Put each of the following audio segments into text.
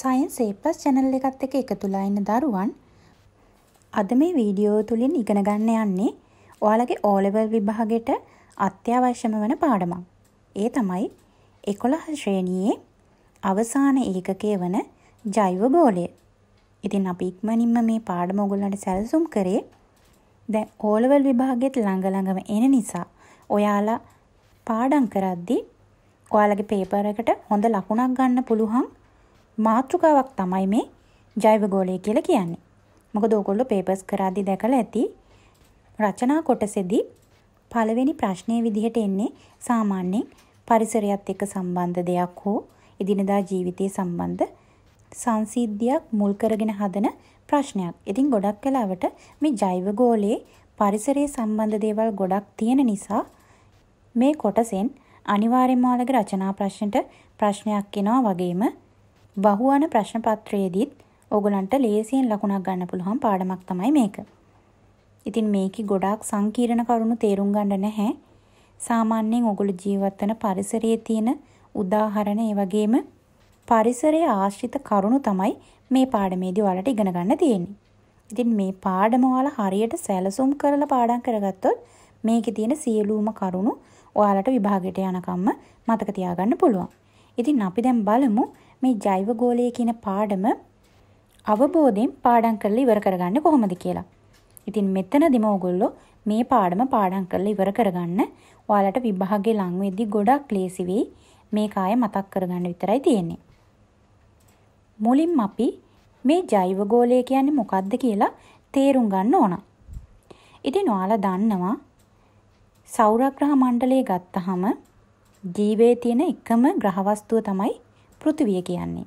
Science ඒප්ලස් channel එකත් එක එකතුලා ඉන්න දරුවන් අද මේ වීඩියෝ තුලින් ඉගෙන ගන්න යන්නේ ඔයාලගේ ඕලෙවල් විභාගෙට අත්‍යවශ්‍යම වන පාඩමක්. ඒ තමයි 11 ශ්‍රේණියේ අවසාන ඒකකයේ වන ජෛව ගෝලය. ඉතින් අපි ඉක්මනින්ම මේ පාඩම ඔයගොල්ලන්ට සැලසුම් කරේ. දැන් ඕලෙවල් විභාගෙත් ළඟ ළඟම එන නිසා ඔයාලා පාඩම් කරද්දී ඔයාලගේ පේපර් එකට හොඳ ලකුණක් ගන්න පුළුවන් මාතෘකාවක් තමයි මේ ජෛව ගෝලය කියලා කියන්නේ. මොකද ඕගොල්ලෝ පේපර්ස් කරද්දි දැකලා ඇති රචනා කොටසේදී පළවෙනි ප්‍රශ්නයේ විදිහට එන්නේ සාමාන්‍යයෙන් පරිසරයත් එක්ක සම්බන්ධ දෙයක් හෝ එදිනදා ජීවිතයේ සම්බන්ධ සංසිද්ධියක් මුල් කරගෙන හදන ප්‍රශ්නයක්. ඉතින් ගොඩක් වෙලාවට මේ ජෛව ගෝලයේ පරිසරයේ සම්බන්ධ දේවල් ගොඩක් තියෙන නිසා මේ කොටසෙන් අනිවාර්යයෙන්ම ඔයාලගේ රචනා ප්‍රශ්නෙට ප්‍රශ්නයක් එනවා වගේම වහුවන ප්‍රශ්න පත්‍රයේදීත් ඕගොල්ලන්ට ලේසියෙන් ලකුණක් ගන්න පුළුවන් පාඩමක් තමයි මේක. ඉතින් මේකේ ගොඩාක් සංකීර්ණ කරුණු තේරුම් ගන්න නැහැ. සාමාන්‍යයෙන් ඕගොල්ලෝ ජීවත් වෙන පරිසරයේ තියෙන උදාහරණ ඒ වගේම පරිසරය ආශ්‍රිත කරුණු තමයි මේ පාඩමේදී ඔයාලට ඉගෙන ගන්න තියෙන්නේ. ඉතින් මේ පාඩම ඔයාලා හරියට සැලසුම් කරලා පාඩම් කරගත්තොත් මේකේ තියෙන සියලුම කරුණු ඔයාලට විභාගයට යනකම්ම මතක තියාගන්න පුළුවන්. ඉතින් අපි දැන් බලමු මේ ජෛව ගෝලය කියන පාඩම අවබෝධයෙන් පාඩම් කරලා ඉවර කරගන්නේ කොහොමද කියලා. ඉතින් මෙතනදිම ඕගොල්ලෝ මේ පාඩම පාඩම් කරලා ඉවර කරගන්න ඔයාලට විභාගේ ලඟ වෙද්දී ගොඩක් ලේසි වෙයි. මේක ආය මතක් කරගන්න විතරයි තියෙන්නේ. මුලින්ම අපි මේ ජෛව ගෝලය කියන්නේ මොකද්ද කියලා තේරුම් ගන්න ඕන. ඉතින් ඔයාලා දන්නවා සෞරග්‍රහ මණ්ඩලය ගත්තහම ජීවයේ තියෙන එකම ග්‍රහවස්තුව තමයි පෘථිවිය කියන්නේ.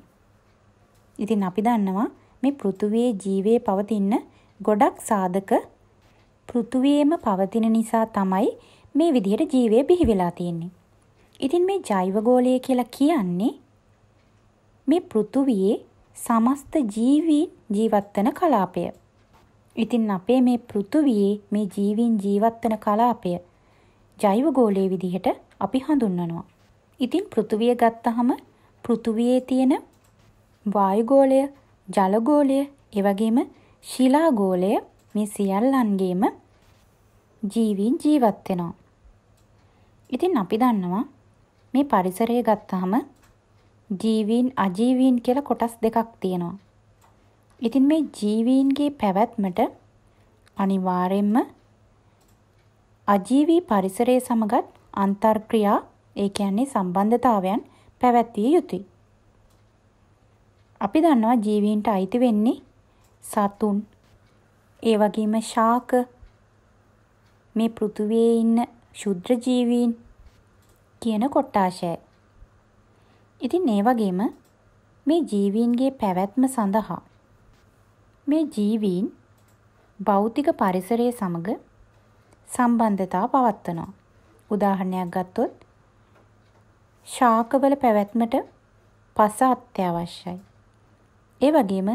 ඉතින් අපි දන්නවා මේ පෘථුවේ ජීවේ පවතින ගොඩක් සාධක පෘථුවේම පවතින නිසා තමයි මේ විදිහට ජීවය බිහි වෙලා තියෙන්නේ. ඉතින් මේ ජෛව ගෝලය කියලා කියන්නේ මේ පෘථුවියේ සමස්ත ජීවීන් ජීවත්වන කලාපය. ඉතින් අපේ මේ පෘථුවියේ මේ ජීවීන් ජීවත්වන කලාපය ජෛව ගෝලයේ විදිහට අපි හඳුන්වනවා. ඉතින් පෘථුවිය ගත්තහම පෘථුවියේ තියෙන වායුගෝලය, ජලගෝලය, ඒ වගේම ශිලාගෝලය මේ සියල්ලන්ගේම ජීවීන් ජීවත් වෙනවා. ඉතින් අපි දන්නවා මේ පරිසරය ගත්තාම ජීවීන් අජීවීන් කියලා කොටස් දෙකක් තියෙනවා. ඉතින් මේ ජීවීන්ගේ පැවැත්මට අනිවාර්යෙන්ම අජීවී පරිසරය සමගත් අන්තර්ක්‍රියා ඒ කියන්නේ සම්බන්ධතාවයන් පැවැත්විය යුතුයි. අපි දන්නවා ජීවීන්ට අයිති වෙන්නේ සතුන් ඒ වගේම ශාක මේ පෘථුවේ ඉන්න ශුද්‍ර ජීවීන් කියන කොට්ටාශයයි. ඉතින් ඒ වගේම මේ ජීවීන්ගේ පැවැත්ම සඳහා මේ ජීවීන් භෞතික පරිසරය සමග සම්බන්ධතා පවත්වනවා. උදාහරණයක් ගත්තොත් ශාකවල පැවැත්මට පස අත්‍යවශ්‍යයි. ඒ වගේම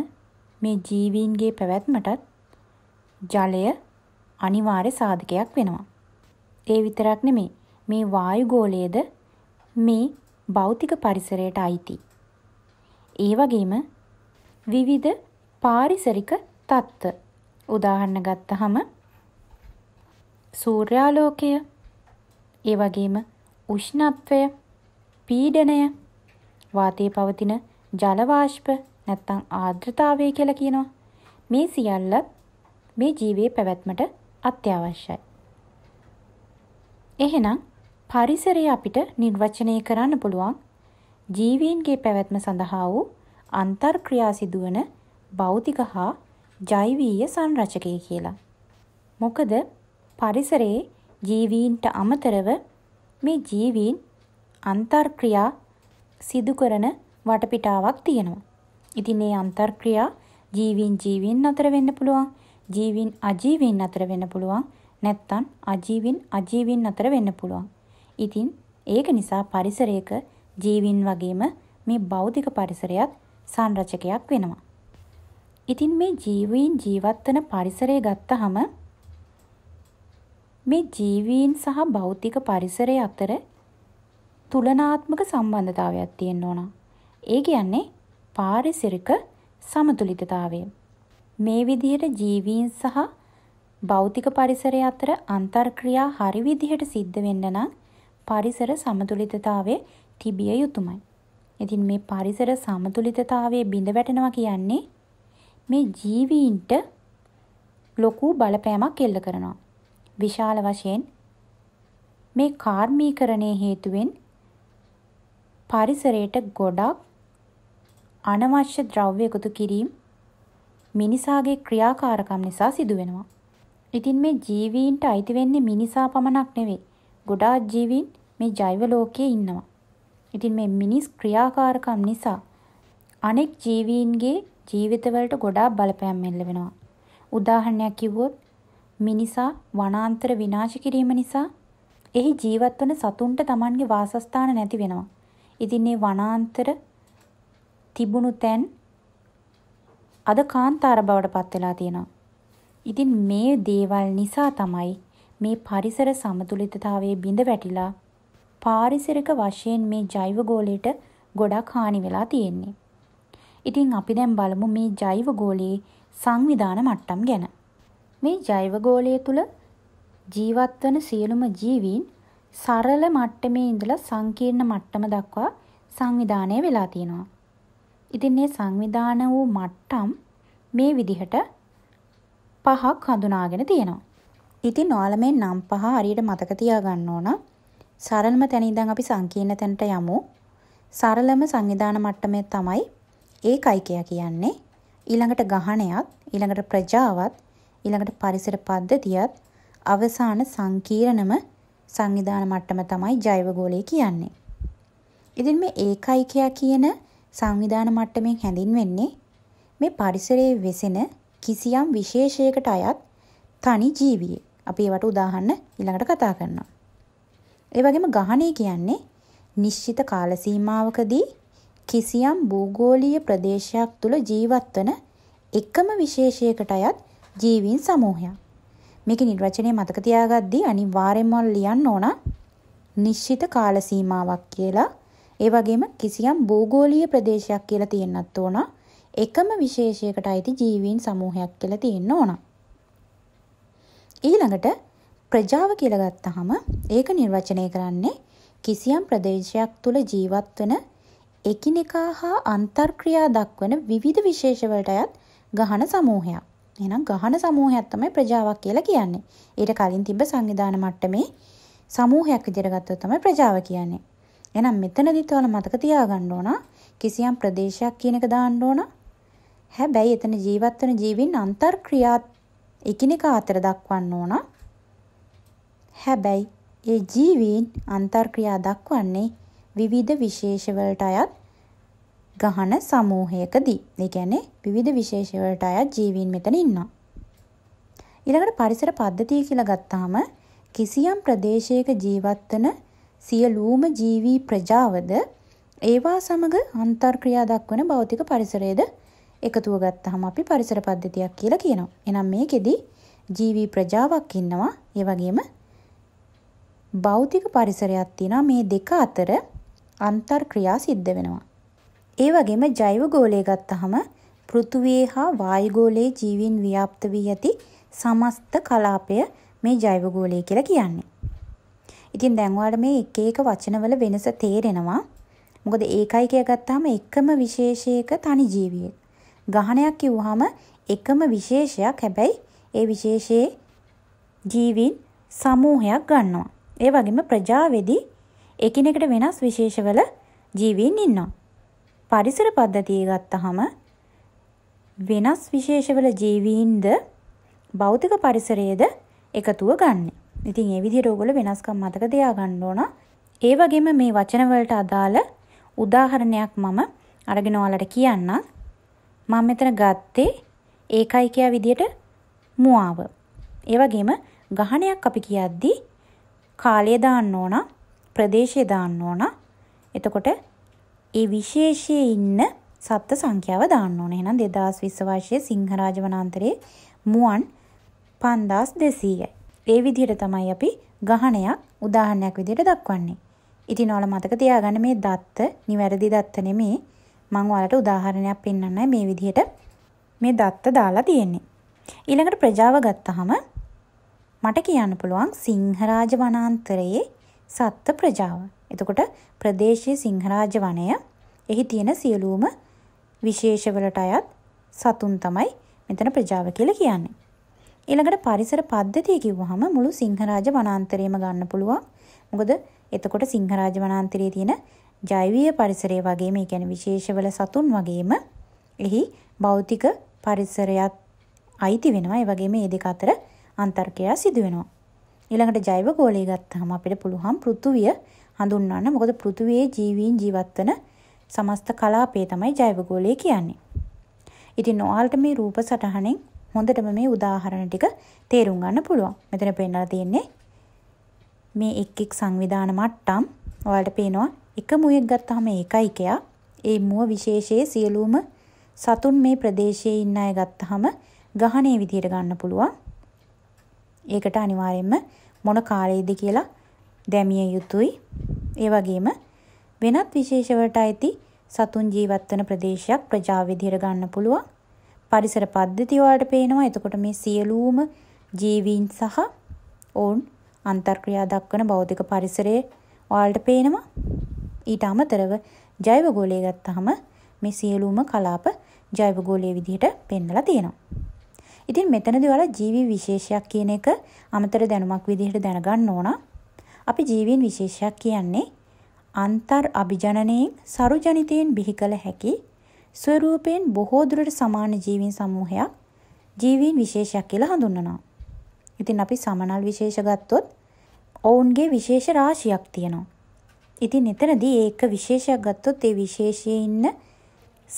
මේ ජීවීන්ගේ පැවැත්මටත් ජලය අනිවාර්ය සාධකයක් වෙනවා. ඒ විතරක් නෙමේ මේ වායු ගෝලයේද මේ භෞතික පරිසරයට අයිති. ඒ වගේම විවිධ පාරිසරික தত্ত্ব උදාහරණ ගත්තහම සූර්යාලෝකය ඒ වගේම උෂ්ණත්වය පීඩනය වාතයේ පවතින ජල වාෂ්ප නැත්නම් ආර්ද්‍රතාවය කියලා කියනවා. මේ සියල්ල මේ ජීවයේ පැවැත්මට අත්‍යවශ්‍යයි. එහෙනම් පරිසරය අපිට නිර්වචනය කරන්න පුළුවන් ජීවීන්ගේ පැවැත්ම සඳහා වූ අන්තර්ක්‍රියා සිදුවන භෞතික හා ජෛවීය සංරචකය කියලා. මොකද පරිසරයේ ජීවීන්ට අමතරව මේ ජීවීන් අන්තර්ක්‍රියා සිදු කරන වටපිටාවක් තියෙනවා. ඉතින් මේ අන්තර්ක්‍රියා ජීවීන් ජීවීන් අතර වෙන්න පුළුවන්, ජීවීන් අජීවීන් අතර වෙන්න පුළුවන්, නැත්නම් අජීවීන් අජීවීන් අතර වෙන්න පුළුවන්. ඉතින් ඒක නිසා පරිසරයක ජීවීන් වගේම මේ භෞතික පරිසරයත් සංරචකයක් වෙනවා. ඉතින් මේ ජීවීන් ජීවත් වෙන පරිසරය ගත්තහම මේ ජීවීන් සහ භෞතික පරිසරය අතර තුලනාත්මක සම්බන්ධතාවයක් තියෙන්න ඕන. ඒ කියන්නේ පාරිසරික සමතුලිතතාවය. මේ විදිහට ජීවීන් සහ භෞතික පරිසරය අතර අන්තර්ක්‍රියා හරි විදිහට සිද්ධ වෙන්න නම් පරිසර සමතුලිතතාවයේ තිබිය යුතුමයි. ඉතින් මේ පරිසර සමතුලිතතාවයේ බිඳ වැටෙනවා කියන්නේ මේ ජීවීන්ට ලොකු බලපෑමක් එල්ල කරනවා. විශාල වශයෙන් මේ කාර්මීකරණයේ හේතුවෙන් පරිසරයට ගොඩක් අනවශ්‍ය ද්‍රව්‍ය එකතු කිරීම මිනිසාගේ ක්‍රියාකාරකම් නිසා සිදු වෙනවා. ඉතින් මේ ජීවීන්ට අයිති වෙන්නේ මිනිසා පමණක් නෙවෙයි. ගොඩාක් ජීවීන් මේ ජෛව ලෝකයේ ඉන්නවා. ඉතින් මේ මිනිස් ක්‍රියාකාරකම් නිසා අනෙක් ජීවීන්ගේ ජීවිතවලට ගොඩාක් බලපෑම් එල්ල වෙනවා. උදාහරණයක් කිව්වොත් මිනිසා වනාන්තර විනාශ කිරීම නිසා එහි ජීවත් වන සතුන්ට Tamanගේ වාසස්ථාන නැති වෙනවා. ඉතින් මේ වනාන්තර තිබුණු තැන් අද කාන්තාර බවට පත් වෙලා තියෙනවා. ඉතින් මේ දේවල් නිසා තමයි මේ පරිසර සමතුලිතතාවයේ බිඳ වැටිලා පාරිසරික වශයෙන් මේ ජෛව ගෝලයට ගොඩක් හානි වෙලා තියෙන්නේ. ඉතින් අපි දැන් බලමු මේ ජෛව ගෝලයේ සංවිධාන මට්ටම් ගැන. මේ ජෛව ගෝලය තුල ජීවත් වන සියලුම ජීවීන් සරල මට්ටමේ ඉඳලා සංකීර්ණ මට්ටම දක්වා සංවිධානය වෙලා තියෙනවා. ඉතින් මේ සංවිධාන වූ මට්ටම් මේ විදිහට පහක් හඳුනාගෙන තියෙනවා. ඉතින් ඔයාලා මේ නම් පහ හරියට මතක තියාගන්න ඕන. සරලම තැන ඉඳන් අපි සංකීර්ණ තැනට යමු. සරලම සංවිධාන මට්ටමේ තමයි ඒකයිකය කියන්නේ. ඊළඟට ගහණයත්, ඊළඟට ප්‍රජාවත්, ඊළඟට පරිසර පද්ධතියත් අවසාන සංකීර්ණම සංවිධාන මට්ටම තමයි ජෛව ගෝලය කියන්නේ. ඉතින් මේ ඒකයිකය කියන සංවිධාන මට්ටමින් හැඳින්වෙන්නේ මේ පරිසරයේ වෙසෙන කිසියම් විශේෂයකට අයත් තනි ජීවියෙක්. අපි ඒවට උදාහරණ ඊළඟට කතා කරනවා. ඒ වගේම ගහණය කියන්නේ නිශ්චිත කාල සීමාවකදී කිසියම් භූගෝලීය ප්‍රදේශයක් තුල ජීවත් වන එකම විශේෂයකට අයත් ජීවීන් සමූහයක්. මේක නිර්වචනය මතක තියාගද්දී අනිවාර්යයෙන්ම ලියන්න ඕන නිශ්චිත කාල සීමාවක් කියලා. ඒ වගේම කිසියම් භූගෝලීය ප්‍රදේශයක් කියලා තියෙන්නත් ඕන. එකම විශේෂයකට අයිති ජීවීන් සමූහයක් කියලා තියෙන්න ඕන. ඊළඟට ප්‍රජාව කියලා ගත්තාම ඒක නිර්වචනය කරන්නේ කිසියම් ප්‍රදේශයක් තුල ජීවත් වෙන එකිනෙකා හා අන්තර්ක්‍රියා දක්වන විවිධ විශේෂ වලට අයත් ගහන සමූහයක්. එහෙනම් ගහන සමූහයක් තමයි ප්‍රජාවක් කියලා කියන්නේ. ඊට කලින් තිබ්බ සංවිධාන මට්ටමේ සමූහයක් විදිහට ගත්තොත් තමයි ප්‍රජාව කියන්නේ. එහෙනම් මෙතනදිත් ඔයාලා මතක තියාගන්න ඕන කිසියම් ප්‍රදේශයක් කියන එක දාන්න ඕන. හැබැයි එතන ජීවත් වෙන ජීවීන් අන්තර්ක්‍රියා එකිනෙකා අතර දක්වන්න ඕන. හැබැයි ඒ ජීවීන් අන්තර්ක්‍රියා දක්වන්නේ විවිධ විශේෂ වලට අයත් ගහන සමූහයකදී. ඒ කියන්නේ විවිධ විශේෂ වලට අයත් ජීවීන් මෙතන ඉන්නවා. ඊළඟට පරිසර පද්ධතිය කියලා ගත්තාම කිසියම් ප්‍රදේශයක ජීවත් වන සියලුම ජීවී ප්‍රජාවද ඒවා සමග අන්තර්ක්‍රියා දක්වන භෞතික පරිසරයේද එකතුව ගත්තාම අපි පරිසර පද්ධතියක් කියලා කියනවා. එනම් මේකෙදි ජීවී ප්‍රජාවක් ඉන්නවා. ඒ වගේම භෞතික පරිසරයක් තියෙනවා. මේ දෙක අතර අන්තර්ක්‍රියා සිද්ධ වෙනවා. ඒ වගේම ජෛව ගෝලය ගත්තහම පෘථුවේ හා වායු ගෝලයේ ජීවීන් ව්‍යාප්ත වී ඇති සමස්ත කලාපය මේ ජෛව ගෝලය කියලා කියන්නේ. ඉතින් දැන් ඔයාලට මේ එක එක වචනවල වෙනස තේරෙනවා. මොකද ඒකයිකය ගත්තාම එකම විශේෂයක තනි ජීවියෙක්. ගහණයක් කිව්වහම එකම විශේෂයක් හැබැයි ඒ විශේෂයේ ජීවීන් සමූහයක් ගන්නවා. ඒ වගේම ප්‍රජාවේදී එකිනෙකට වෙනස් විශේෂවල ජීවීන් ඉන්නවා. පරිසර පද්ධතිය ගත්තහම වෙනස් විශේෂවල ජීවීන්ද භෞතික පරිසරයේද එකතුව ගන්න. ඉතින් ඒ විදිහට ඔයගොල්ලෝ වෙනස්කම් මතක තියා ගන්න ඕන. ඒ වගේම මේ වචන වලට අදාළ උදාහරණයක් මම අරගෙන ඔයාලට කියන්නම්. මම මෙතන ගත්තේ ඒකයිකයා විදිහට මුවාව. ඒ වගේම ගහණයක් අපි කියද්දී කාලය දාන්න ඕන, ප්‍රදේශය දාන්න ඕන. එතකොට ඒ විශේෂයේ ඉන්න සත්ත්ව සංඛ්‍යාව දාන්න ඕනේ. එහෙනම් 2020 වර්ෂයේ සිංහරාජ වනාන්තරයේ මුවන් 5200යි. ඒ විදිහට තමයි අපි ගහණයක් උදාහරණයක් විදිහට දක්වන්නේ. ඉතින් ඔයාලා මතක තියාගන්න මේ දත්ත නිවැරදි දත්ත නෙමේ. මම ඔයාලට උදාහරණයක් පෙන්වන්නයි මේ විදිහට මේ දත්ත දාලා තියෙන්නේ. ඊළඟට ප්‍රජාව ගත්තාම මට කියන්න පුළුවන් සිංහරාජ වනාන්තරයේ සත්ත්ව ප්‍රජාව. එතකොට ප්‍රදේශීය සිංහරාජ වනය එහි තියෙන සියලුම විශේෂවලට අයත් සතුන් තමයි මෙතන ප්‍රජාව කියලා කියන්නේ. ඊළඟට පරිසර පද්ධතිය කිව්වහම මුළු සිංහරාජ වනාන්තරයම ගන්න පුළුවන්. මොකද එතකොට සිංහරාජ වනාන්තරයේ තියෙන ජෛවීය පරිසරය වගේම ඒ කියන්නේ විශේෂවල සතුන් වගේම එහි භෞතික පරිසරයත් අයිති වෙනවා. ඒ වගේම මේ දෙක අතර අන්තර්ක්‍රියා සිදු වෙනවා. ඊළඟට ජෛව ගෝලය ගත්තහම අපිට පුළුවන් පෘථුවිය හඳුන්වන්න. මොකද පෘථුවේ ජීවීන් ජීවත් වෙන සමස්ත කලාපය තමයි ජෛවගෝලය කියන්නේ. ඉතින් ඔයාලට මේ රූප සටහනෙන් හොඳටම මේ උදාහරණ ටික තේරුම් ගන්න පුළුවන්. මෙතන පෙන්නලා තියෙන්නේ මේ එක් එක් සංවිධාන මට්ටම්. ඔයාලට පේනවා එක මුවෙක් ගත්තාම ඒකයිකයා. ඒ මුව විශේෂයේ සියලුම සතුන් මේ ප්‍රදේශයේ ඉන්න අය ගත්තාම ගහණේ විදියට ගන්න පුළුවන්. ඒකට අනිවාර්යයෙන්ම මොන කාලයේද කියලා දැමිය යුතුයි. ඒ වගේම වෙනත් විශේෂවට අයිති සතුන් ජීවත් වන ප්‍රදේශයක් ප්‍රජාව විදිහට ගන්න පුළුවන්. පරිසර පද්ධති වලට පේනවා. එතකොට මේ සියලුම ජීවීන් සහ ඔවුන් අන්තර්ක්‍රියා දක්වන භෞතික පරිසරයේ ඔයාලට පේනවා. ඊට අමතරව ජෛව ගෝලය ගත්තාම මේ සියලුම කලාප ජෛව ගෝලයේ විදිහට පෙන්වලා තියෙනවා. ඉතින් මෙතනදී ඔයාලා ජීවි විශේෂයක් කියන එක අමතර දැනුමක් විදිහට දැනගන්න ඕනා. අපි ජීවීන් විශේෂයක් කියන්නේ අන්තර් අභිජනනයෙන් සරුජනිතයෙන් බිහි කළ හැකි ස්වරූපයෙන් බොහෝ දුරට සමාන ජීවීන් සමූහයක් ජීවීන් විශේෂයක් කියලා හඳුන්වනවා. ඉතින් අපි සමනල් විශේෂ ගත්තොත් ඔවුන්ගේ විශේෂ රාශියක් තියෙනවා. ඉතින් එතනදී ඒක විශේෂයක් ගත්තොත් ඒ විශේෂයේ ඉන්න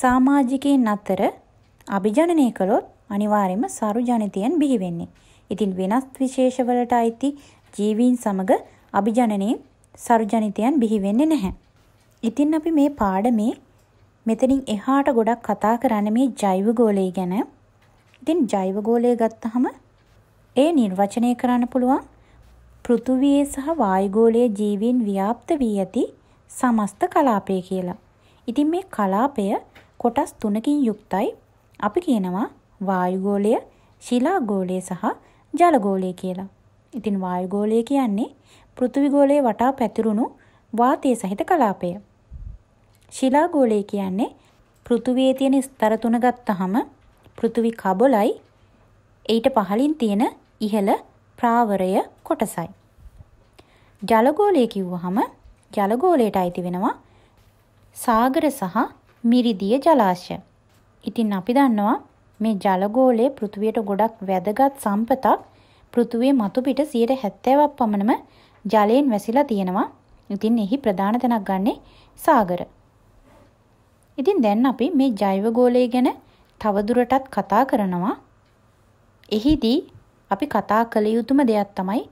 සමාජිකයන් අතර අභිජනනය කළොත් අනිවාර්යයෙන්ම සරු ජනිතයෙන් බිහි වෙන්නේ. ඉතින් වෙනස් විශේෂවලට අයිති ජීවීන් සමග අභිජනනයේ සරුජනිතයන් බිහි වෙන්නේ නැහැ. ඉතින් අපි මේ පාඩමේ මෙතනින් එහාට ගොඩක් කතා කරන්න මේ ජෛව ගෝලය ගැන. ඉතින් ජෛව ගෝලය ගත්තහම ඒ නිර්වචනය කරන්න පුළුවන් පෘථුවියේ සහ වායුගෝලයේ ජීවීන් ව්‍යාප්ත වී ඇති සමස්ත කලාපය කියලා. ඉතින් මේ කලාපය කොටස් තුනකින් යුක්තයි. අපි කියනවා වායුගෝලය, ශිලාගෝලය සහ ජලගෝලය කියලා. ඉතින් වායුගෝලය කියන්නේ පෘථිවිගෝලය වටා පැතිරුණු වාතය සහිත කලාපය. ශිලාගෝලය කියන්නේ පෘථුවේ තියෙන ස්තර තුන ගත්තහම පෘථුවි කබොලයි ඊට පහලින් තියෙන ඉහළ ප්‍රාවරය කොටසයි. ජලගෝලය කිව්වහම ජලගෝලයට අයිති වෙනවා සාගර සහ මිරිදිය ජලාශය. ඉතින් අපි දන්නවා මේ ජලගෝලය පෘථුවියට ගොඩක් වැදගත් සම්පතක් පෘථුවේ මතුපිට 70% පමණම ජලයෙන් වැසිලා තියෙනවා. ඉතින් එහි ප්‍රධාන තැනක් ගන්නේ සාගර. ඉතින් දැන් අපි මේ ජෛව ගෝලය ගැන තවදුරටත් කතා කරනවා. එහිදී අපි කතා කළ යුතුම දෙයක් තමයි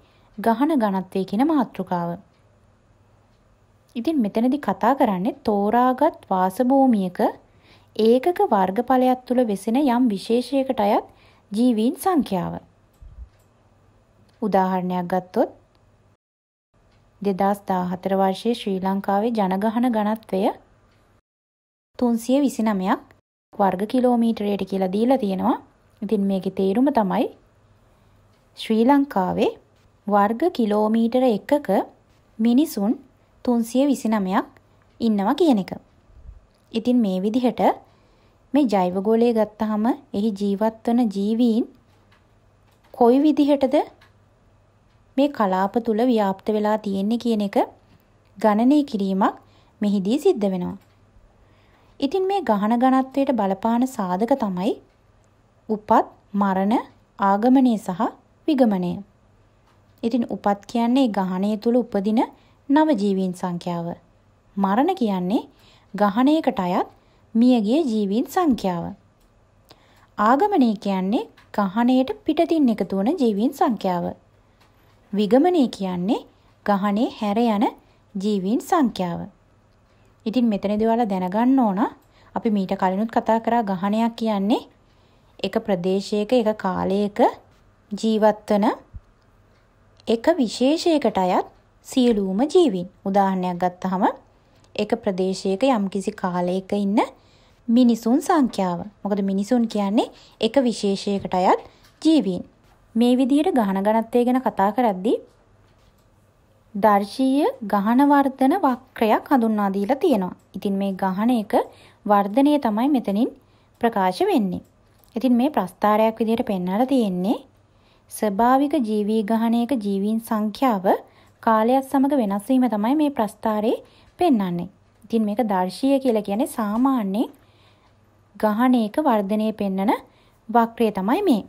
ගහන ඝනත්වය කියන මාතෘකාව. ඉතින් මෙතනදී කතා කරන්නේ තෝරාගත් වාසභූමියක ඒකක වර්ගඵලයක් තුල වෙසෙන යම් විශේෂයකට අයත් ජීවීන් සංඛ්‍යාව. උදාහරණයක් ගත්තොත් 2014 වර්ෂයේ ශ්‍රී ලංකාවේ ජනගහන ඝනත්වය 329ක් වර්ග කිලෝමීටරයට කියලා දීලා තියෙනවා. ඉතින් මේකේ තේරුම තමයි ශ්‍රී ලංකාවේ වර්ග කිලෝමීටර එකක මිනිසුන් 329ක් ඉන්නවා කියන එක. ඉතින් මේ විදිහට මේ ජෛව ගෝලය ගත්තාම එහි ජීවත් වන ජීවීන් කොයි විදිහටද මේ කලාප තුල ව්‍යාප්ත වෙලා තියෙන්නේ කියන එක ගණනය කිරීමක් මෙහිදී සිද්ධ වෙනවා. ඉතින් මේ ගහන ඝනත්වයට බලපාන සාධක තමයි උපත්, මරණ, ආගමනය සහ විගමනය. ඉතින් උපත් කියන්නේ ගහණය තුල උපදින නව ජීවීන් සංඛ්‍යාව. මරණ කියන්නේ ගහණයකට අයත් මියගිය ජීවීන් සංඛ්‍යාව. ආගමනය කියන්නේ ගහණයට පිටතින් එකතු වන ජීවීන් සංඛ්‍යාව. විගමනය කියන්නේ ගහනේ හැර යන ජීවීන් සංඛ්‍යාව. ඉතින් මෙතනදී ඔයාලා දැනගන්න ඕන අපි මීට කලිනුත් කතා කරා ගහනයක් කියන්නේ එක ප්‍රදේශයක එක කාලයක ජීවත් වන එක විශේෂයකට අයත් සියලුම ජීවීන්. උදාහරණයක් ගත්තහම එක ප්‍රදේශයක යම්කිසි කාලයක ඉන්න මිනිසුන් සංඛ්‍යාව. මොකද මිනිසුන් කියන්නේ එක විශේෂයකට අයත් ජීවීන්. මේ විදිහට ගහන ඝනත්වය ගැන කතා කරද්දී දර්ශීය ගහන වර්ධන වක්‍රයක් හඳුන්වා දීලා තියෙනවා. ඉතින් මේ ගහන එක වර්ධනය තමයි මෙතනින් ප්‍රකාශ වෙන්නේ. ඉතින් මේ ප්‍රස්ථාරයක් විදිහට පෙන්වලා තියෙන්නේ ස්වභාවික ජීවී ගහණයක ජීවීන් සංඛ්‍යාව කාලයත් සමග වෙනස් වීම තමයි මේ ප්‍රස්ථාරේ පෙන්වන්නේ. ඉතින් මේක දර්ශීය කියලා කියන්නේ සාමාන්‍ය ගහණයක වර්ධනය පෙන්වන වක්‍රය තමයි මේ.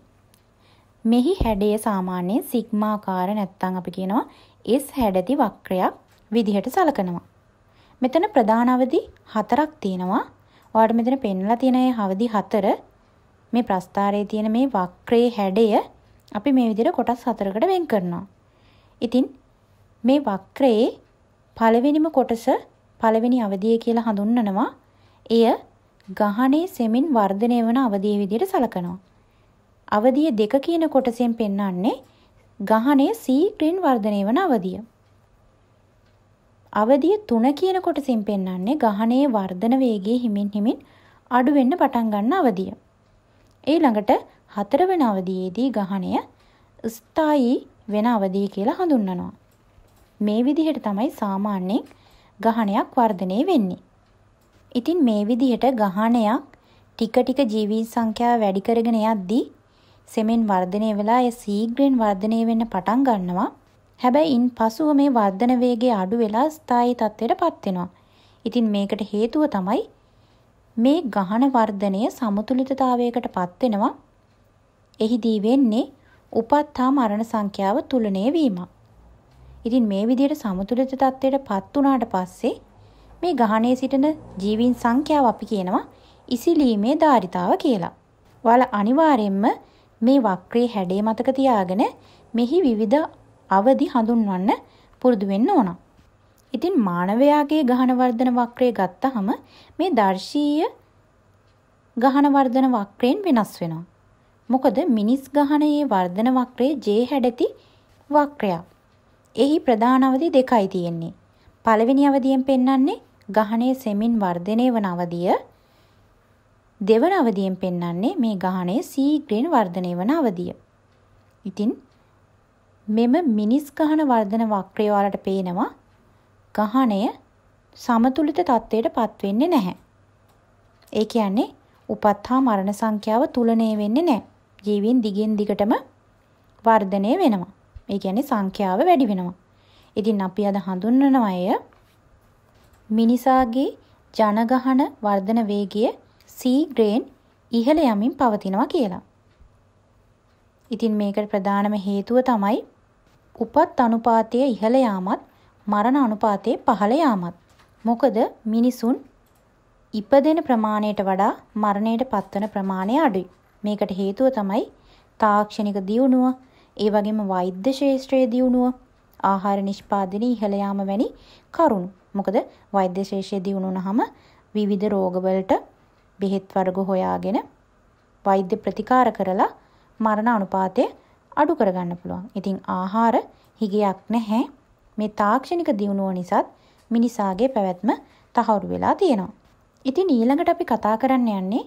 මෙහි හැඩය සාමාන්‍යයෙන් සිග්මාකාර නැත්නම් අපි කියනවා S හැඩති වක්‍රයක් විදිහට සලකනවා. මෙතන ප්‍රධාන අවධි හතරක් තියෙනවා. ඔයාලට මෙතන පෙන්ලා තියෙන මේ අවධි හතර මේ ප්‍රස්ථාරයේ තියෙන මේ වක්‍රයේ හැඩය අපි මේ විදිහට කොටස් හතරකට වෙන් කරනවා. ඉතින් මේ වක්‍රයේ පළවෙනිම කොටස පළවෙනි අවධිය කියලා හඳුන්වනවා. එය ගහණේ සෙමින් වර්ධනය වන අවධිය විදිහට සලකනවා. අවධිය දෙක කියන කොටසෙන් පෙන්වන්නේ ගහණය සීක්‍රින් වර්ධනය වන අවධිය. අවධිය 3 කියන කොටසින් පෙන්වන්නේ ගහණයේ වර්ධන වේගය හිමින් හිමින් අඩු වෙන්න පටන් ගන්න අවධිය. ඊළඟට හතරවෙනි අවධියේදී ගහණය ස්ථායී වෙන අවධිය කියලා හඳුන්වනවා. මේ විදිහට තමයි සාමාන්‍යයෙන් ගහණයක් වර්ධනය වෙන්නේ. ඉතින් මේ විදිහට ගහණයක් ටික ටික ජීවීන් සංඛ්‍යාව වැඩි කරගෙන යද්දී සෙමෙන් වර්ධනය වෙලා ඒ සීග්‍රයෙන් වර්ධනය වෙන්න පටන් ගන්නවා. හැබැයි ඉන් පසුව මේ වර්ධන වේගය අඩු වෙලා ස්ථායී තත්ත්වයටපත් වෙනවා. ඉතින් මේකට හේතුව තමයි මේ ගහන වර්ධනය සමතුලිතතාවයකටපත් වෙනවා. එහිදී වෙන්නේ උපත්තා මරණ සංඛ්‍යාව තුලණය වීම. ඉතින් මේ විදිහට සමතුලිත තත්ත්වයටපත් වුණාට පස්සේ මේ ගහණයේ සිටින ජීවීන් සංඛ්‍යාව අපි කියනවා ඉසිලීමේ ධාරිතාව කියලා. ඔයාලා අනිවාර්යයෙන්ම මේ වක්‍රයේ හැඩය මතක තියාගෙන මෙහි විවිධ අවදි හඳුන්වන්න පුරුදු වෙන්න ඕන. ඉතින් මානවයාගේ ගහන වර්ධන වක්‍රය ගත්තහම මේ දර්ශීය ගහන වර්ධන වක්‍රයෙන් වෙනස් වෙනවා. මොකද මිනිස් ගහනයේ වර්ධන වක්‍රයේ J හැඩති වක්‍රයක්. එහි ප්‍රධාන අවධි දෙකයි තියෙන්නේ. පළවෙනි අවධියෙන් පෙන්වන්නේ ගහනයේ සෙමින් වර්ධනය වන අවධිය දෙවන අවධියෙන් පෙන්වන්නේ මේ ගහණය සීග්‍රයෙන් වර්ධනය වන අවධිය. ඉතින් මෙම මිනිස් ගහන වර්ධන වක්‍රය වලට පේනවා ගහණය සමතුලිත තත්ත්වයට පත් වෙන්නේ නැහැ. ඒ කියන්නේ උපත් හා මරණ සංඛ්‍යාව තුලණය වෙන්නේ නැහැ. ජීවීන් දිගින් දිගටම වර්ධනය වෙනවා. ඒ කියන්නේ සංඛ්‍යාව වැඩි වෙනවා. ඉතින් අපි අද හඳුන්වනවා මිනිසාගේ ජනගහන වර්ධන වේගය සීග්‍රයෙන් ඉහළ යමින් පවතිනවා කියලා. ඉතින් මේකට ප්‍රධානම හේතුව තමයි උපත් අනුපාතය ඉහළ යාමත් මරණ අනුපාතය පහළ යාමත්. මොකද මිනිසුන් ඉපදෙන ප්‍රමාණයට වඩා මරණයට පත්වන ප්‍රමාණය අඩුයි. මේකට හේතුව තමයි තාක්ෂණික දියුණුව, ඒ වගේම වෛද්‍ය ශාස්ත්‍රයේ දියුණුව, ආහාර නිෂ්පාදනයේ ඉහළ යාම වැනි කරුණු. මොකද වෛද්‍ය ශාස්ත්‍රයේ දියුණු වුණාම විවිධ රෝගවලට බෙහෙත් වර්ග හොයාගෙන වෛද්‍ය ප්‍රතිකාර කරලා මරණ අනුපාතය අඩු කරගන්න පුළුවන්. ඉතින් ආහාර හිගයක් නැහැ. මේ තාක්ෂණික දියුණුව නිසාත් මිනිසාගේ පැවැත්ම තහවුරු වෙලා තියෙනවා. ඉතින් ඊළඟට අපි කතා කරන්න යන්නේ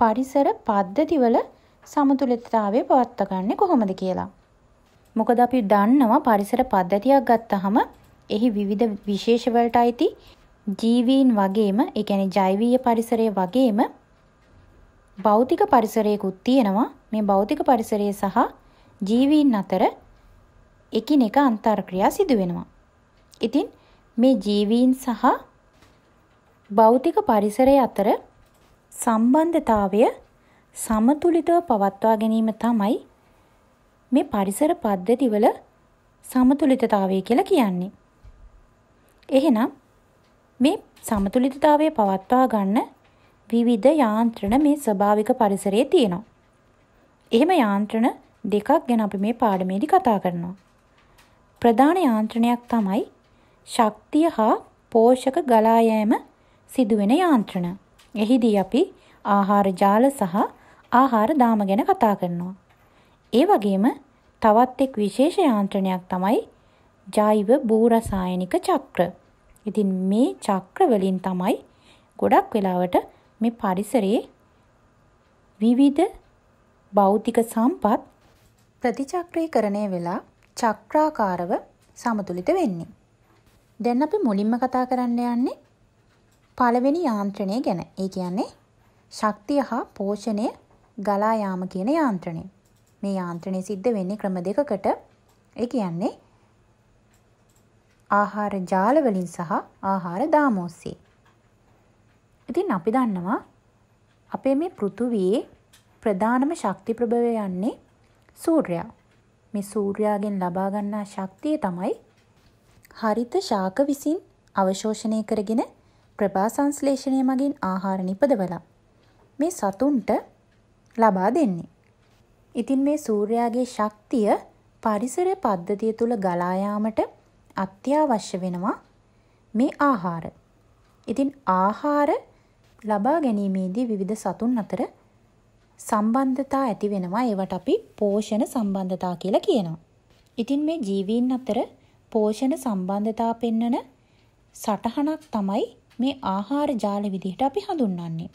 පරිසර පද්ධතිවල සමතුලිතතාවය පවත්වාගන්නේ කොහොමද කියලා. මොකද අපි දන්නවා පරිසර පද්ධතියක් ගත්තහම එහි විවිධ විශේෂ වලට අයිති ජීවීන් වගේම ඒ කියන්නේ ජෛවීය පරිසරය වගේම භෞතික පරිසරයකුත් තියෙනවා. මේ භෞතික පරිසරය සහ ජීවීන් අතර එකිනෙක අන්තර්ක්‍රියා සිදු වෙනවා. ඉතින් මේ ජීවීන් සහ භෞතික පරිසරය අතර සම්බන්ධතාවය සමතුලිතව පවත්වා ගැනීම තමයි මේ පරිසර පද්ධතිවල සමතුලිතතාවය කියලා කියන්නේ. එහෙනම් මේ සමතුලිතතාවය පවත්වා ගන්න විවිධ යාන්ත්‍රණ මේ ස්වභාවික පරිසරයේ තියෙනවා. එහෙම යාන්ත්‍රණ දෙකක් ගැන අපි මේ පාඩමේදී කතා කරනවා. ප්‍රධාන යාන්ත්‍රණයක් තමයි ශක්තිය හා පෝෂක ගලා යෑම සිදුවෙන යාන්ත්‍රණ. එහිදී අපි ආහාර ජාල සහ ආහාර දාම ගැන කතා කරනවා. ඒ වගේම තවත් එක් විශේෂ යාන්ත්‍රණයක් තමයි ජෛව භූ රසායනික චක්‍ර. ඉතින් මේ චක්‍ර වලින් තමයි ගොඩක් වෙලාවට මේ පරිසරයේ විවිධ භෞතික සම්පත් ප්‍රතිචක්‍රීකරණය වෙලා චක්‍රාකාරව සමතුලිත වෙන්නේ. දැන් අපි මුලින්ම කතා කරන්න යන්නේ පළවෙනි යාන්ත්‍රණය ගැන. ඒ කියන්නේ ශක්තිය හා පෝෂණය ගලා යාම කියන යාන්ත්‍රණය. මේ යාන්ත්‍රණය සිද්ධ වෙන්නේ ක්‍රම දෙකකට. ඒ කියන්නේ ආහාර ජාල වලින් සහ ආහාර දාම ඔස්සේ. ඉතින් අපි දන්නවා අපේ මේ පෘථුවියේ ප්‍රධානම ශක්ති ප්‍රභවය යන්නේ සූර්යයා. මේ සූර්යාගෙන් ලබා ගන්නා ශක්තිය තමයි හරිත ශාක විසින් අවශෝෂණය කරගෙන ප්‍රභා සංශ්ලේෂණය මගින් ආහාර නිපදවලා මේ සතුන්ට ලබා දෙන්නේ. ඉතින් මේ සූර්යාගේ ශක්තිය පරිසර පද්ධතිය තුල ගලා යාමට අත්‍යවශ්‍ය වෙනවා මේ ආහාර. ඉතින් ආහාර ලබා ගැනීමේදී විවිධ සතුන් අතර සම්බන්ධතා ඇති වෙනවා ඒවට අපි පෝෂණ සම්බන්ධතා කියලා කියනවා. ඉතින් මේ ජීවීන් අතර පෝෂණ සම්බන්ධතා පෙන්වන සටහනක් තමයි මේ ආහාර ජාල විදිහට අපි හඳුන්වන්නේ.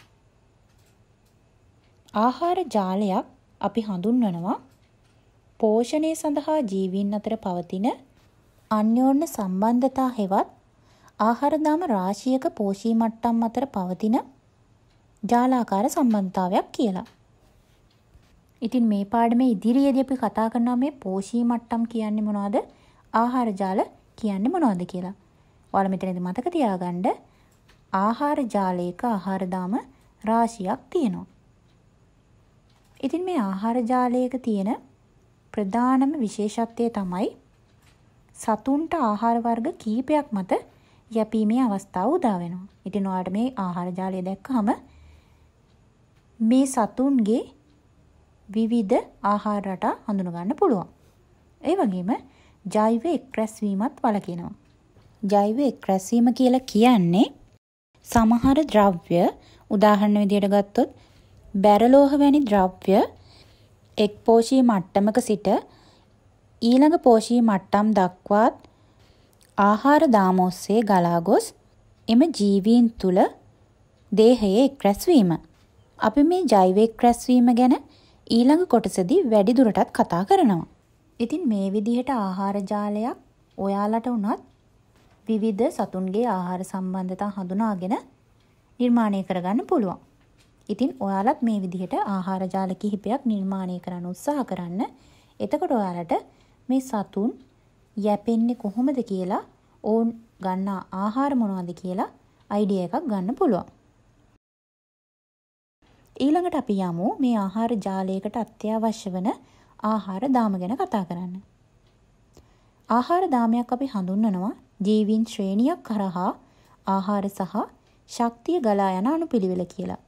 ආහාර ජාලයක් අපි හඳුන්වනවා පෝෂණය සඳහා ජීවීන් අතර පවතින අන්‍යෝන්‍ය සම්බන්ධතා හෙවත් ආහාරදාම රාශියක පෝෂී මට්ටම් අතර පවතින ජාලාකාර සම්බන්ධතාවයක් කියලා. ඉතින් මේ පාඩමේ ඉදිරියේදී අපි කතා කරනවා මේ පෝෂී මට්ටම් කියන්නේ මොනවද? ආහාර ජාල කියන්නේ මොනවද කියලා. ඔයාලා මෙතනදී මතක තියාගන්න ආහාර ජාලයක ආහාරදාම රාශියක් තියෙනවා. ඉතින් මේ ආහාර ජාලයක තියෙන ප්‍රධානම විශේෂත්වය තමයි සතුන්ට ආහාර වර්ග කීපයක් මත යැපීමේ අවස්ථාව උදා වෙනවා. ඉතින් ඔයාලට මේ ආහාර ජාලය දැක්කහම මේ සතුන්ගේ විවිධ ආහාර රටා හඳුන ගන්න පුළුවන්. ඒ වගේම ජෛව එක්රැස් වීමත් වළකිනවා. ජෛව එක්රැස් වීම කියලා කියන්නේ සමහර ද්‍රව්‍ය උදාහරණ විදියට ගත්තොත් බැරලෝහ වැනි ද්‍රව්‍ය එක්පෝෂී මට්ටමක සිට ඊළඟ පෝෂී මට්ටම් දක්වාත් ආහාර දාම ඔස්සේ ගලා ගොස් එම ජීවීන් තුල දේහයේ එක්රැස්වීම. අපි මේ ජෛව එක්රැස්වීම ගැන ඊළඟ කොටසදී වැඩි දුරටත් කතා කරනවා. ඉතින් මේ විදිහට ආහාර ජාලයක් ඔයාලට උනත් විවිධ සතුන්ගේ ආහාර සම්බන්ධතා හඳුනාගෙන නිර්මාණය කරගන්න පුළුවන්. ඉතින් ඔයාලත් මේ විදිහට ආහාර ජාල කිහිපයක් නිර්මාණය කරන්න උත්සාහ කරන්න. එතකොට ඔයාලට මේ සතුන් යැපෙන්නේ කොහොමද කියලා ඔවුන් ගන්න ආහාර මොනවද කියලා අයිඩිය එකක් ගන්න පුළුවන්. ඊළඟට අපි යමු මේ ආහාර ජාලයකට අත්‍යවශ්‍ය වන ආහාර දාම ගැන කතා කරන්න. ආහාර දාමයක් අපි හඳුන්වනවා ජීවීන් ශ්‍රේණියක් කරහා ආහාර සහ ශක්තිය ගලා යන අනුපිළිවෙල කියලා.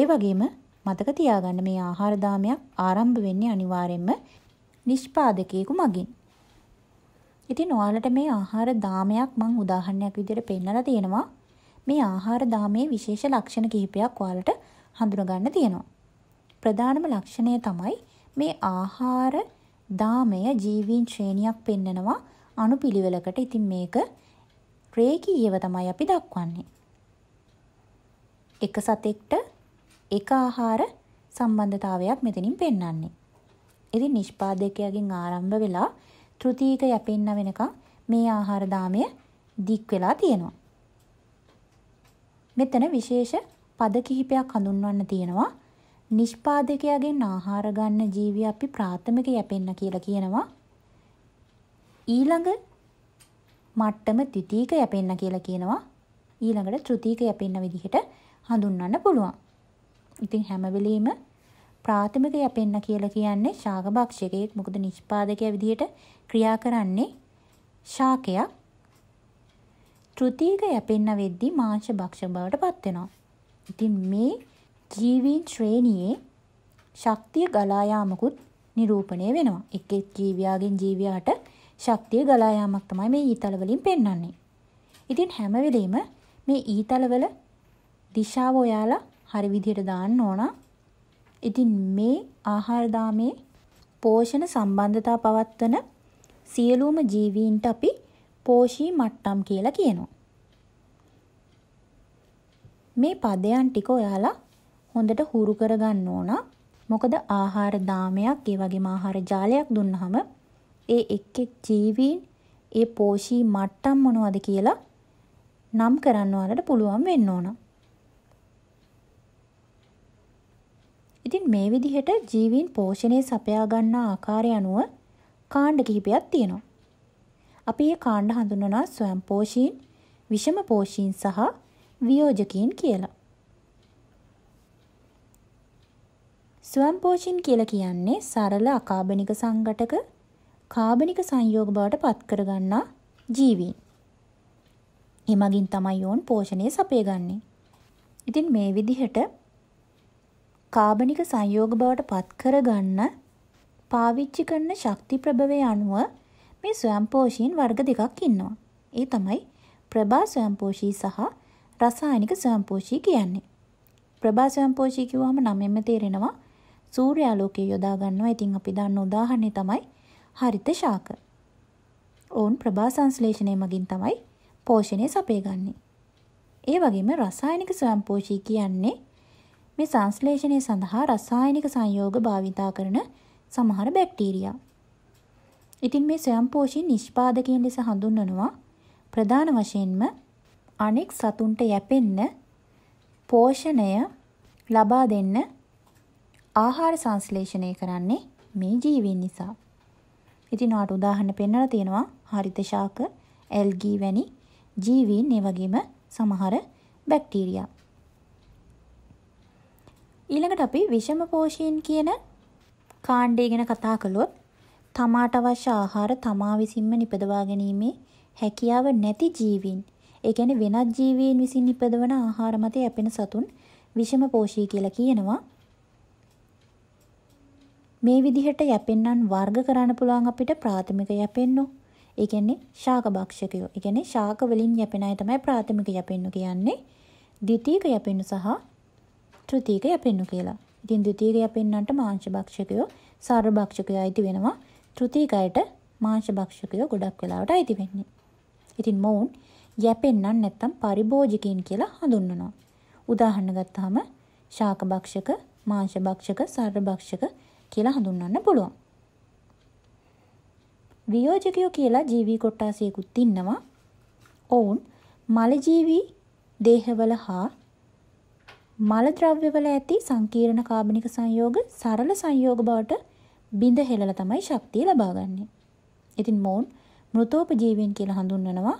ඒ වගේම මතක තියාගන්න මේ ආහාර දාමයක් ආරම්භ වෙන්නේ අනිවාර්යයෙන්ම නිෂ්පාදකයෙකු මගින්. ඉතින් ඔයාලට මේ ආහාර දාමයක් මං උදාහරණයක් විදිහට පෙන්නලා තියෙනවා. මේ ආහාර දාමේ විශේෂ ලක්ෂණ කිහිපයක් ඔයාලට හඳුනගන්න තියෙනවා. ප්‍රධානම ලක්ෂණය තමයි මේ ආහාර දාමය ජීවීන් ශ්‍රේණියක් පෙන්නනවා අණුපිළිවෙලකට. ඉතින් මේක රේඛීයව තමයි අපි දක්වන්නේ. එක සතෙක්ට එක ආහාර සම්බන්ධතාවයක් මෙතනින් පෙන්වන්නේ. ඉතින් නිෂ්පාදකයාගෙන් ආරම්භ වෙලා තෘතීක යැපෙන්න වෙනකම් මේ ආහාර දාමය දික් වෙලා තියෙනවා. මෙතන විශේෂ පද කිහිපයක් හඳුන්වන්න තියෙනවා. නිෂ්පාදකයාගෙන් ආහාර ගන්න ජීවි අපි ප්‍රාථමික යැපෙන්න කියලා කියනවා. ඊළඟ මට්ටම ද්විතීක යැපෙන්න කියලා කියනවා. ඊළඟට තෘතීක යැපෙන්න විදිහට හඳුන්වන්න පුළුවන්. ඉතින් හැම වෙලෙම ප්‍රාථමික යැපෙන්න කියලා කියන්නේ ශාක භක්ෂකයෙක්. මොකද නිෂ්පාදකයා විදිහට ක්‍රියා කරන්නේ ශාකයක්. තෘතීක යැපෙන්න වෙද්දී මාංශ භක්ෂක බවට පත් වෙනවා. ඉතින් මේ ජීවීන් ශ්‍රේණියේ ශක්තිය ගලා යාමකුත් නිරූපණය වෙනවා. එක් එක් ජීවියාගෙන් ජීවියාට ශක්තිය ගලා යාමක් තමයි මේ ඊතල වලින් පෙන්වන්නේ. ඉතින් හැම වෙලෙම මේ ඊතල වල දිශාව ඔයාලා හරි විදිහට දාන්න ඕනා. ඉතින් මේ ආහාර දාමේ පෝෂණ සම්බන්ධතා පවත්වන සියලුම ජීවීන්ට අපි පෝෂී මට්ටම් කියලා කියනවා. මේ පදයන් ටික ඔයාලා හොඳට හුරු කරගන්න ඕන. මොකද ආහාර දාමයක්, ඒ වගේම ආහාර ජාලයක් දුන්නාම ඒ එක් එක් ජීවීන් ඒ පෝෂී මට්ටම් මොනවද කියලා නම් කරන්න ඔයාලට පුළුවන් වෙන්න ඕන. ඉතින් මේ විදිහට ජීවීන් පෝෂණය සපයා ගන්නා ආකාරය අනුව කාණ්ඩ කිහිපයක් තියෙනවා. අපි මේ කාණ්ඩ හඳුන්වනවා ස්වයංපෝෂීන්, විෂමපෝෂීන් සහ වියෝජකීන් කියලා. ස්වයංපෝෂීන් කියලා කියන්නේ සරල අකාබනික සංඝටක කාබනික සංයෝග බවට පත් කරගන්නා ජීවීන්. එමගින් තමයි ඕන් පෝෂණය සපයගන්නේ. ඉතින් මේ විදිහට කාබනික සංයෝග බවට පත් කරගන්න පාවිච්චි කරන ශක්ති ප්‍රභවය අනුව මේ ස්වයංපෝෂීන් වර්ග දෙකක් ඉන්නවා. ඒ තමයි ප්‍රභා ස්වයංපෝෂී සහ රසායනික ස්වයංපෝෂී කියන්නේ. ප්‍රභා ස්වයංපෝෂී කිව්වම නමෙම තේරෙනවා සූර්යාලෝකය යොදා ගන්නවා. ඉතින් අපි දන්න උදාහරණේ තමයි හරිත ශාක. ඔවුන් ප්‍රභා සංශ්ලේෂණය මගින් තමයි පෝෂණය සපයගන්නේ. ඒ වගේම රසායනික ස්වයංපෝෂී කියන්නේ මේ සංශ්ලේෂණය සඳහා රසායනික සංයෝග භාවිතා කරන සමහර බැක්ටීරියා. ඉතින් මේ ස්වයංපෝෂී නිෂ්පාදකයන් ලෙස හඳුන්වනවා ප්‍රධාන වශයෙන්ම අනෙක් සතුන්ට යැපෙන්න පෝෂණය ලබා දෙන්න ආහාර සංශ්ලේෂණය කරන්නේ මේ ජීවීන් නිසා. ඉතින් ඔයාලට උදාහරණ පෙන්නලා තියෙනවා හරිත ශාක, ඇල්ගී වැනි ජීවීන්, ඒ වගේම සමහර බැක්ටීරියා. ඊළඟට අපි විෂම පෝෂීන් කියන කාණ්ඩය ගැන කතා කළොත් තමාට අවශ්‍ය ආහාර තමා විසින්ම නිපදවා ගැනීමේ හැකියාව නැති ජීවීන් ඒ කියන්නේ වෙනත් ජීවීන් විසින් නිපදවන ආහාර මත යැපෙන සතුන් විෂම පෝෂී කියලා කියනවා මේ විදිහට යැපෙන්නන් වර්ග කරන්න පුළුවන් අපිට ප්‍රාථමික යැපෙන්නු. ඒ කියන්නේ ශාකභක්ෂකයෝ. ඒ කියන්නේ ශාක වලින් යැපෙන අය තමයි ප්‍රාථමික යැපෙන්නු කියන්නේ. ද්විතීක යැපෙන්නු සහ තෘතීකය පෙන්නු කියලා. ඉතින් ද්විතීකය පෙන්වන්නට මාංශ භක්ෂකයෝ සාර භක්ෂකයෝ අයිති වෙනවා. තෘතීකයට මාංශ භක්ෂකයෝ ගොඩක් වෙලාවට අයිති වෙන්නේ. ඉතින් මොවුන් යැපෙන්නන් නැත්තම් පරිභෝජිකයන් කියලා හඳුන්වනවා. උදාහරණ ගත්තාම ශාක භක්ෂක, මාංශ භක්ෂක, සාර භක්ෂක කියලා හඳුන්වන්න පුළුවන්. වියෝජකයෝ කියලා ජීවි කොට්ටාසයකුත් ඉන්නවා. ඔවුන් මල ජීවි දේහවල හා මල ද්‍රව්‍යවල ඇති සංකීර්ණ කාබනික සංයෝග සරල සංයෝග බවට බිඳ හෙළලා තමයි ශක්තිය ලබාගන්නේ. ඉතින් මොවුන් මෘතෝපජීවීන් කියලා හඳුන්වනවා.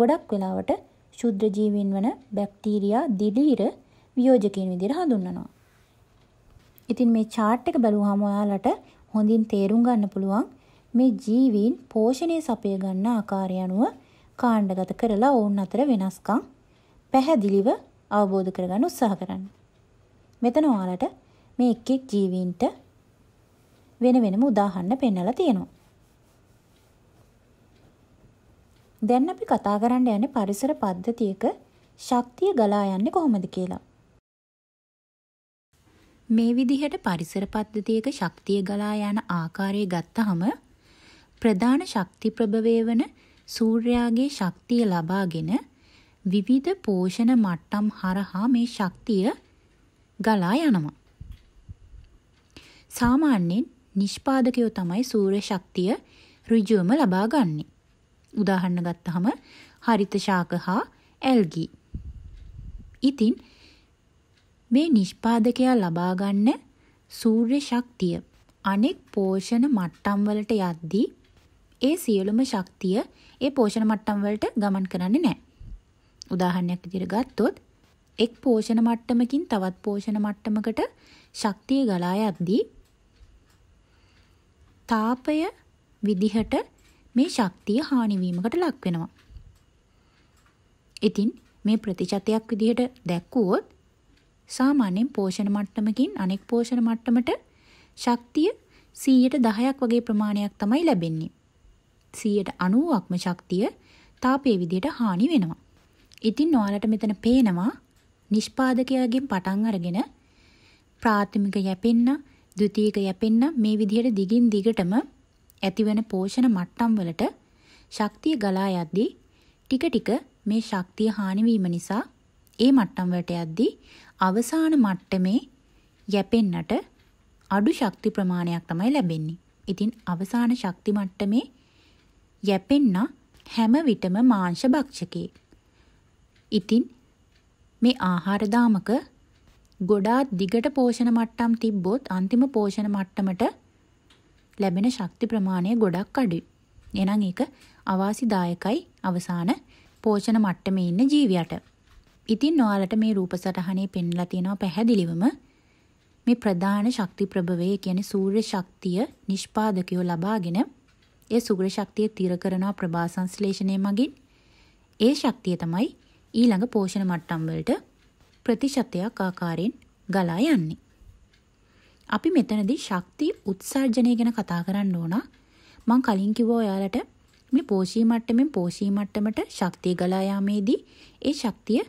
ගොඩක් වෙලාවට ශුද්ධ ජීවීන් වන බැක්ටීරියා, දිලීර වියෝජකයන් විදිහට හඳුන්වනවා. ඉතින් මේ chart එක බලුවාම ඔයාලට හොඳින් තේරුම් ගන්න පුළුවන් මේ ජීවීන් පෝෂණය සපය ගන්න ආකාරය අනුව කාණ්ඩගත කරලා ඔවුන් අතර වෙනස්කම් පැහැදිලිව අවබෝධ කරගන්න උත්සාහ කරන්න. මෙතන ඔයාලට මේ එක් එක් ජීවීන්ට වෙන වෙනම උදාහරණ පෙන්වලා තියෙනවා. දැන් අපි කතා කරන්න යන්නේ පරිසර පද්ධතියක ශක්තිය ගලා යන්නේ කොහොමද කියලා. මේ විදිහට පරිසර පද්ධතියක ශක්තිය ගලා යන ආකාරය ගත්තහම ප්‍රධාන ශක්ති ප්‍රභවය වන සූර්යාගේ ශක්තිය ලබාගෙන විවිධ පෝෂණ මට්ටම් හරහා මේ ශක්තිය ගලා යනවා. සාමාන්‍යයෙන් නිෂ්පාදකයෝ තමයි සූර්ය ශක්තිය ඍජුවම ලබා ගන්නෙ. උදාහරණ ගත්තහම හරිත ශාක හා ඇල්ගි. ඉතින් මේ නිෂ්පාදකයා ලබා ගන්න සූර්ය ශක්තිය අනෙක් පෝෂණ මට්ටම් වලට යද්දී ඒ සියලුම ශක්තිය ඒ පෝෂණ මට්ටම් වලට ගමන් කරන්නේ නැහැ. උදාහරණයක් විදිහට ගත්තොත් එක් පෝෂණ මට්ටමකින් තවත් පෝෂණ මට්ටමකට ශක්තිය ගලා යද්දී තාපය විදිහට මේ ශක්තිය හානිවීමකට ලක් වෙනවා. ඉතින් මේ ප්‍රතිශතයක් විදිහට දැක්වුවොත් සාමාන්‍යයෙන් පෝෂණ මට්ටමකින් අනෙක් පෝෂණ මට්ටමට ශක්තිය 100%ක් වගේ ප්‍රමාණයක් තමයි ලැබෙන්නේ. 90%ක්ම ශක්තිය තාපයේ විදිහට හානි වෙනවා. ඉතින් ඔයාලට මෙතන පේනවා නිෂ්පාදකයාගෙන් පටන් අරගෙන ප්‍රාථමික යැපෙන්න, ද්විතීක යැපෙන්න මේ විදිහට දිගින් දිගටම ඇතිවන පෝෂණ මට්ටම් වලට ශක්තිය ගලා යද්දී ටික ටික මේ ශක්තිය හානි වීම නිසා ඒ මට්ටම් වලට යද්දී අවසාන මට්ටමේ යැපෙන්නට අඩු ශක්ති ප්‍රමාණයක් තමයි ලැබෙන්නේ. ඉතින් අවසාන ශක්ති මට්ටමේ යැපෙන්න හැම විටම මාංශ භක්ෂකේ ඉතින් මේ ආහාර දාමක ගොඩාක් දිගට පෝෂණ මට්ටම් තිබ්බොත් අන්තිම පෝෂණ මට්ටමට ලැබෙන ශක්ති ප්‍රමාණය ගොඩක් අඩුයි. එහෙනම් ඒක අවාසිදායකයි අවසාන පෝෂණ මට්ටමේ ඉන්න ජීවියට. ඉතින් ඔයාලට මේ රූප සටහනේ පෙන්ලා තියෙනවා පැහැදිලිවම මේ ප්‍රධාන ශක්ති ප්‍රභවය කියන්නේ සූර්ය ශක්තිය නිෂ්පාදකයෝ ලබාගෙන ඒ සූර්ය ශක්තිය තිර කරන ප්‍රභා සංශ්ලේෂණය මගින් ඒ ශක්තිය තමයි ඊළඟ පෝෂණ මට්ටම් වලට ප්‍රතිශතයක් ආකාරයෙන් ගලා යන්නේ. අපි මෙතනදී ශක්ති උත්සර්ජනය ගැන කතා කරන්න ඕන. මම කලින් කිව්වා ඔයාලට මේ පෝෂී මට්ටමින් පෝෂී මට්ටමට ශක්තිය ගලා යාමේදී ඒ ශක්තිය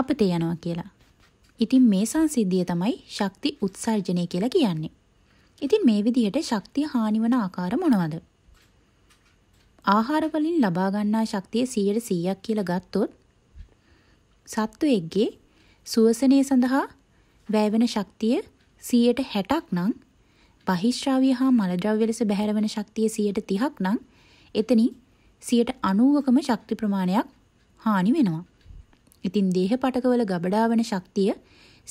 අපතේ යනවා කියලා. ඉතින් මේ සංසිද්ධිය තමයි ශක්ති උත්සර්ජනය කියලා කියන්නේ. ඉතින් මේ විදිහට ශක්තිය හානිවන ආකාර මොනවද? ආහාර වලින් ලබා ගන්නා ශක්තිය 100% කියලා ගත්තොත් සත්වයෙක්ගේ සුවසනය සඳහා වැයවෙන ශක්තිය 160ක් නම් බහිශ්‍රාවී හා මලද්‍රව්‍ය ලෙස බැහැරවන ශක්තිය 130ක් නම් එතනින් 90කම ශක්ති ප්‍රමාණයක් හානි වෙනවා. ඉතින් දේහ පටකවල ගබඩා වන ශක්තිය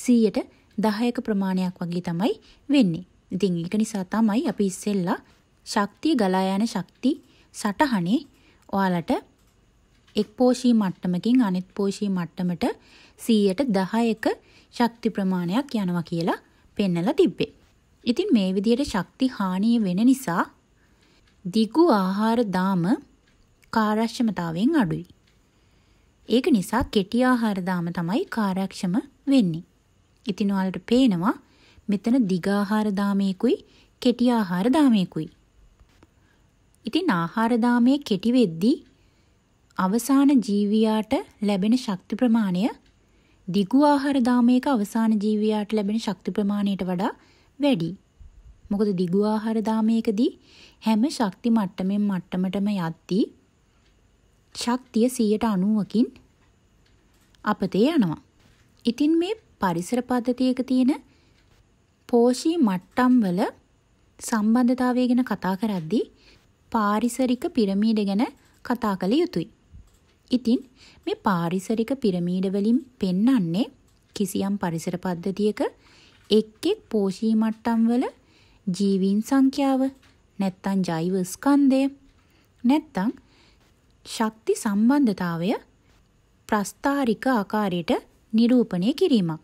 110ක ප්‍රමාණයක් වගේ තමයි වෙන්නේ. ඉතින් ඒක නිසා තමයි අපි ඉස්සෙල්ලා ශක්තිය ගලා යන ශක්ති සටහනේ ඔයාලට එක් පෝෂී මට්ටමකින් අනිත් පෝෂී මට්ටමට 100ට 10ක ශක්ති ප්‍රමාණයක් යනවා කියලා පෙන්නලා තිබ්බේ. ඉතින් මේ විදිහට ශක්ති හානිය වෙන නිසා දිගු ආහාර දාම කාර්යක්ෂමතාවයෙන් අඩුයි. ඒක නිසා කෙටි ආහාර දාම තමයි කාර්යක්ෂම වෙන්නේ. ඉතින් ඔයාලට පේනවා මෙතන දිග ආහාර දාමේකුයි කෙටි ආහාර දාමේකුයි. ඉතින් ආහාර දාමේ කෙටි වෙද්දී අවසාන ජීවියාට ලැබෙන ශක්ති ප්‍රමාණය දිගු ආහාර දාමයක අවසාන ජීවියාට ලැබෙන ශක්ති ප්‍රමාණයට වඩා වැඩි. මොකද දිගු ආහාර දාමයකදී හැම ශක්ති මට්ටමෙන් මට්ටමටම යද්දී ශක්තිය 90%කින් අපතේ යනවා. ඉතින් මේ පරිසර පද්ධතියක තියෙන පෝෂී මට්ටම් වල සම්බන්ධතාවය ගැන කතා කරද්දී පාරිසරික පිරමීඩ ගැන කතා කළ යුතුයි. ඉතින් මේ පාරිසරික පිරමීඩ වලින් පෙන්වන්නේ කිසියම් පරිසර පද්ධතියක එක් එක් පෝෂී මට්ටම් වල ජීවීන් සංඛ්‍යාව නැත්තම් ජෛව ස්කන්ධය නැත්තම් ශක්ති සම්බන්ධතාවය ප්‍රස්ථාරික ආකාරයට නිරූපණය කිරීමක්.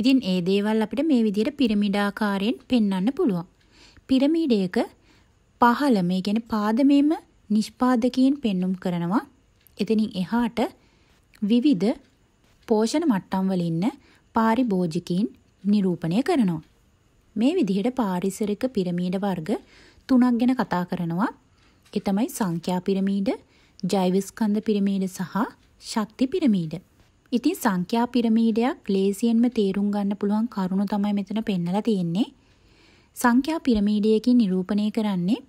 ඉතින් ඒ දේවල් අපිට මේ විදිහට පිරමීඩාකාරයෙන් පෙන්වන්න පුළුවන්. පිරමීඩයක පහළම, ඒ කියන්නේ පාදමේම නිෂ්පාදකයෙන් පෙන්눔 කරනවා. එතනින් එහාට විවිධ පෝෂණ මට්ටම් වල ඉන්න පාරිභෝජිකීන් නිරූපණය කරනවා. මේ විදිහට පාරිසරික පිරමීඩ වර්ග තුනක් ගැන කතා කරනවා. ඒ තමයි සංඛ්‍යා පිරමීඩ, ජෛවස්කන්ධ පිරමීඩ සහ ශක්ති පිරමීඩ. ඉතින් සංඛ්‍යා පිරමීඩයක් ලේසියෙන්ම තේරුම් ගන්න පුළුවන් කරුණු තමයි මෙතන පෙන්නලා තියෙන්නේ. සංඛ්‍යා පිරමීඩයකින් නිරූපණය කරන්නේ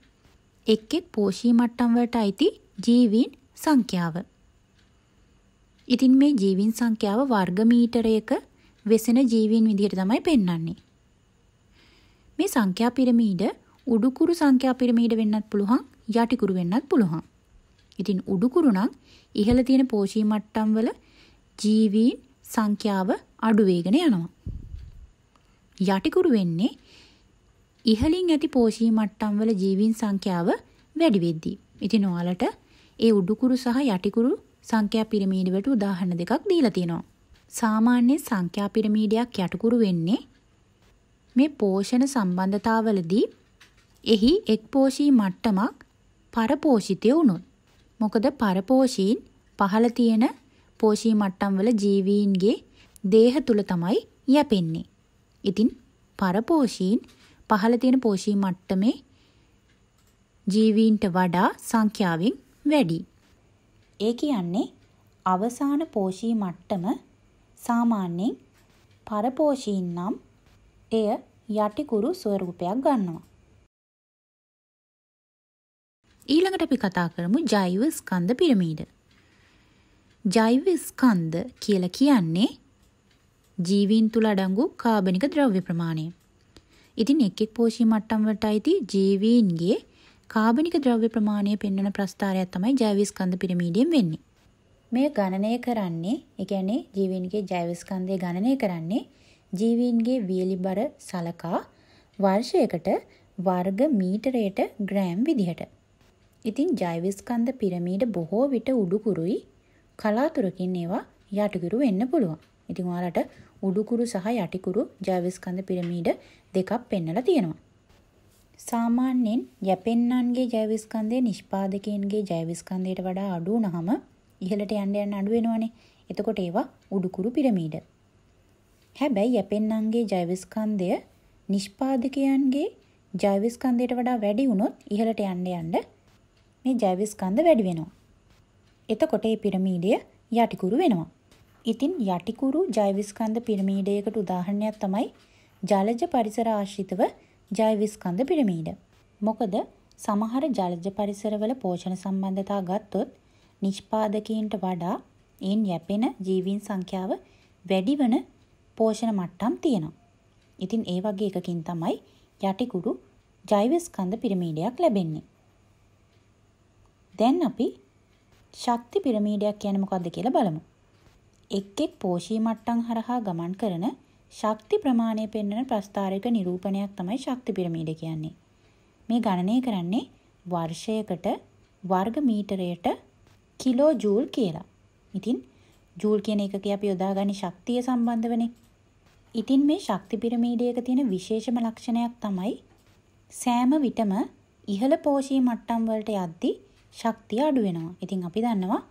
එක් එක් පෝෂී මට්ටම් වලට අයිති ජීවීන් සංඛ්‍යාව. ඉතින් මේ ජීවීන් සංඛ්‍යාව වර්ග මීටරයක වෙසෙන ජීවීන් විදිහට තමයි පෙන්වන්නේ. මේ සංඛ්‍යා පිරමීඩ උඩුකුරු සංඛ්‍යා පිරමීඩ වෙන්නත් පුළුවන් යටිකුරු වෙන්නත් පුළුවන්. ඉතින් උඩුකුරු නම් ඉහළ තියෙන පෝෂී මට්ටම් වල ජීවීන් සංඛ්‍යාව අඩු වෙගෙන යනවා. යටිකුරු වෙන්නේ ඉහළින් ඇති පෝෂී මට්ටම් වල ජීවීන් සංඛ්‍යාව වැඩි වෙද්දී. ඉතින් ඔයාලට ඒ උඩුකුරු සහ යටිකුරු සංඛ්‍යා පිරමීඩවලට උදාහරණ දෙකක් දීලා තියෙනවා. සාමාන්‍ය සංඛ්‍යා පිරමීඩයක් යටිකුරු වෙන්නේ මේ පෝෂණ සම්බන්ධතාවලදී එහි එක්පෝෂී මට්ටමක් පරපෝෂිතය වුණොත්. මොකද පරපෝෂීන් පහළ තියෙන පෝෂී මට්ටම්වල ජීවීන්ගේ දේහ තුල තමයි යැපෙන්නේ. ඉතින් පරපෝෂීන් පහළ තියෙන පෝෂී මට්ටමේ ජීවීන්ට වඩා සංඛ්‍යාවෙන් වැඩි. ඒ කියන්නේ අවසාන පෝෂී මට්ටම සාමාන්‍යයෙන් පරපෝෂීන් නම් එය යටිකුරු ස්වරූපයක් ගන්නවා. ඊළඟට අපි කතා කරමු ජෛව ස්කන්ධ පිරමීඩ. ජෛව ස්කන්ධ කියලා කියන්නේ ජීවීන් තුල අඩංගු කාබනික ද්‍රව්‍ය ප්‍රමාණය. ඉතින් එක් එක් පෝෂී මට්ටම් වලට අයිති ජීවීන්ගේ කාබනික ද්‍රව්‍ය ප්‍රමාණය පෙන්වන ප්‍රස්ථාරයක් තමයි ජෛවස්කන්ධ පිරමීඩියෙන් වෙන්නේ. මේ ගණනය කරන්නේ, ඒ කියන්නේ ජීවීන්ගේ ජෛවස්කන්ධය ගණනය කරන්නේ ජීවීන්ගේ වියලිබර සලකා වර්ෂයකට වර්ග මීටරයට ග්‍රෑම් විදිහට. ඉතින් ජෛවස්කන්ධ පිරමීඩ බොහෝ විට උඩුකුරුයි කලාතුරකින් ඒවා යටිකුරු වෙන්න පුළුවන්. ඉතින් ඔයාලට උඩුකුරු සහ යටිකුරු ජෛවස්කන්ධ පිරමීඩ දෙකක් පෙන්වලා තියෙනවා. සාමාන්‍යයෙන් යැපෙන්නන්ගේ ජෛවස්කන්ධය නිෂ්පාදකයන්ගේ ජෛවස්කන්ධයට වඩා අඩු වුණාම ඉහළට යන්න යන්න අඩු වෙනවනේ. එතකොට ඒවා උඩුකුරු පිරමීඩ. හැබැයි යැපෙන්නන්ගේ ජෛවස්කන්ධය නිෂ්පාදකයන්ගේ ජෛවස්කන්ධයට වඩා වැඩි වුණොත් ඉහළට යන්න යන්න මේ ජෛවස්කන්ධ වැඩි වෙනවා. එතකොට මේ පිරමීඩය යටිකුරු වෙනවා. ඉතින් යටිකුරු ජෛවස්කන්ධ පිරමීඩයකට උදාහරණයක් තමයි ජලජ පරිසර ආශ්‍රිතව ජෛවිස්කන්ධ පිරමීඩ. මොකද සමහර ජලජ පරිසරවල පෝෂණ සම්බන්ධතා ගත්තොත් නිෂ්පාදකීන්ට වඩා එන් යැපෙන ජීවීන් සංඛ්‍යාව වැඩි වන පෝෂණ මට්ටම් තියෙනවා. ඉතින් ඒ වගේ එකකින් තමයි යටිකුඩු ජෛවස්කන්ධ පිරමීඩයක් ලැබෙන්නේ. දැන් අපි ශක්ති පිරමීඩයක් කියන්නේ මොකක්ද කියලා බලමු. එක් එක් පෝෂී මට්ටම් හරහා ගමන් කරන ශක්ති ප්‍රමාණය පෙන්වන ප්‍රස්ථාරක නිරූපණයක් තමයි ශක්ති පිරමීඩ කියන්නේ. මේ ගණනය කරන්නේ වර්ෂයකට වර්ග මීටරයට කිලෝ ජූල් කියලා. ඉතින් ජූල් කියන එකක අපි යොදාගන්නේ ශක්තිය සම්බන්ධ වෙන්නේ. ඉතින් මේ ශක්ති පිරමීඩයක තියෙන විශේෂම ලක්ෂණයක් තමයි සෑම විටම ඉහළ පෝෂී මට්ටම් වලට යද්දී ශක්තිය අඩු වෙනවා. ඉතින් අපි දන්නවා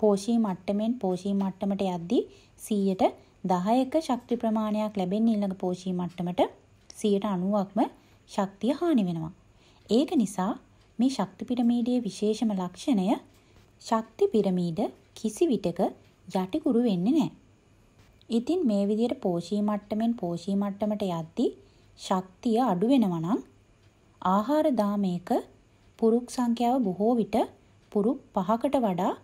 පෝෂී මට්ටමෙන් පෝෂී මට්ටමට යද්දී 100ට 10ක ශක්ති ප්‍රමාණයක් ලැබෙන්නේ ඊළඟ පෝෂී මට්ටමට 90%ක්ම ශක්තිය හානි වෙනවා. ඒක නිසා මේ ශක්ති පිරමීඩයේ විශේෂම ලක්ෂණය ශක්ති පිරමීඩ කිසි විටක යටිකුරු වෙන්නේ නැහැ. ඉතින් මේ විදිහට පෝෂී මට්ටමෙන් පෝෂී මට්ටමට යද්දී ශක්තිය අඩු වෙනවා නම් ආහාර දාමයක පුරුක් සංඛ්‍යාව බොහෝ විට පුරුක් පහකට වඩා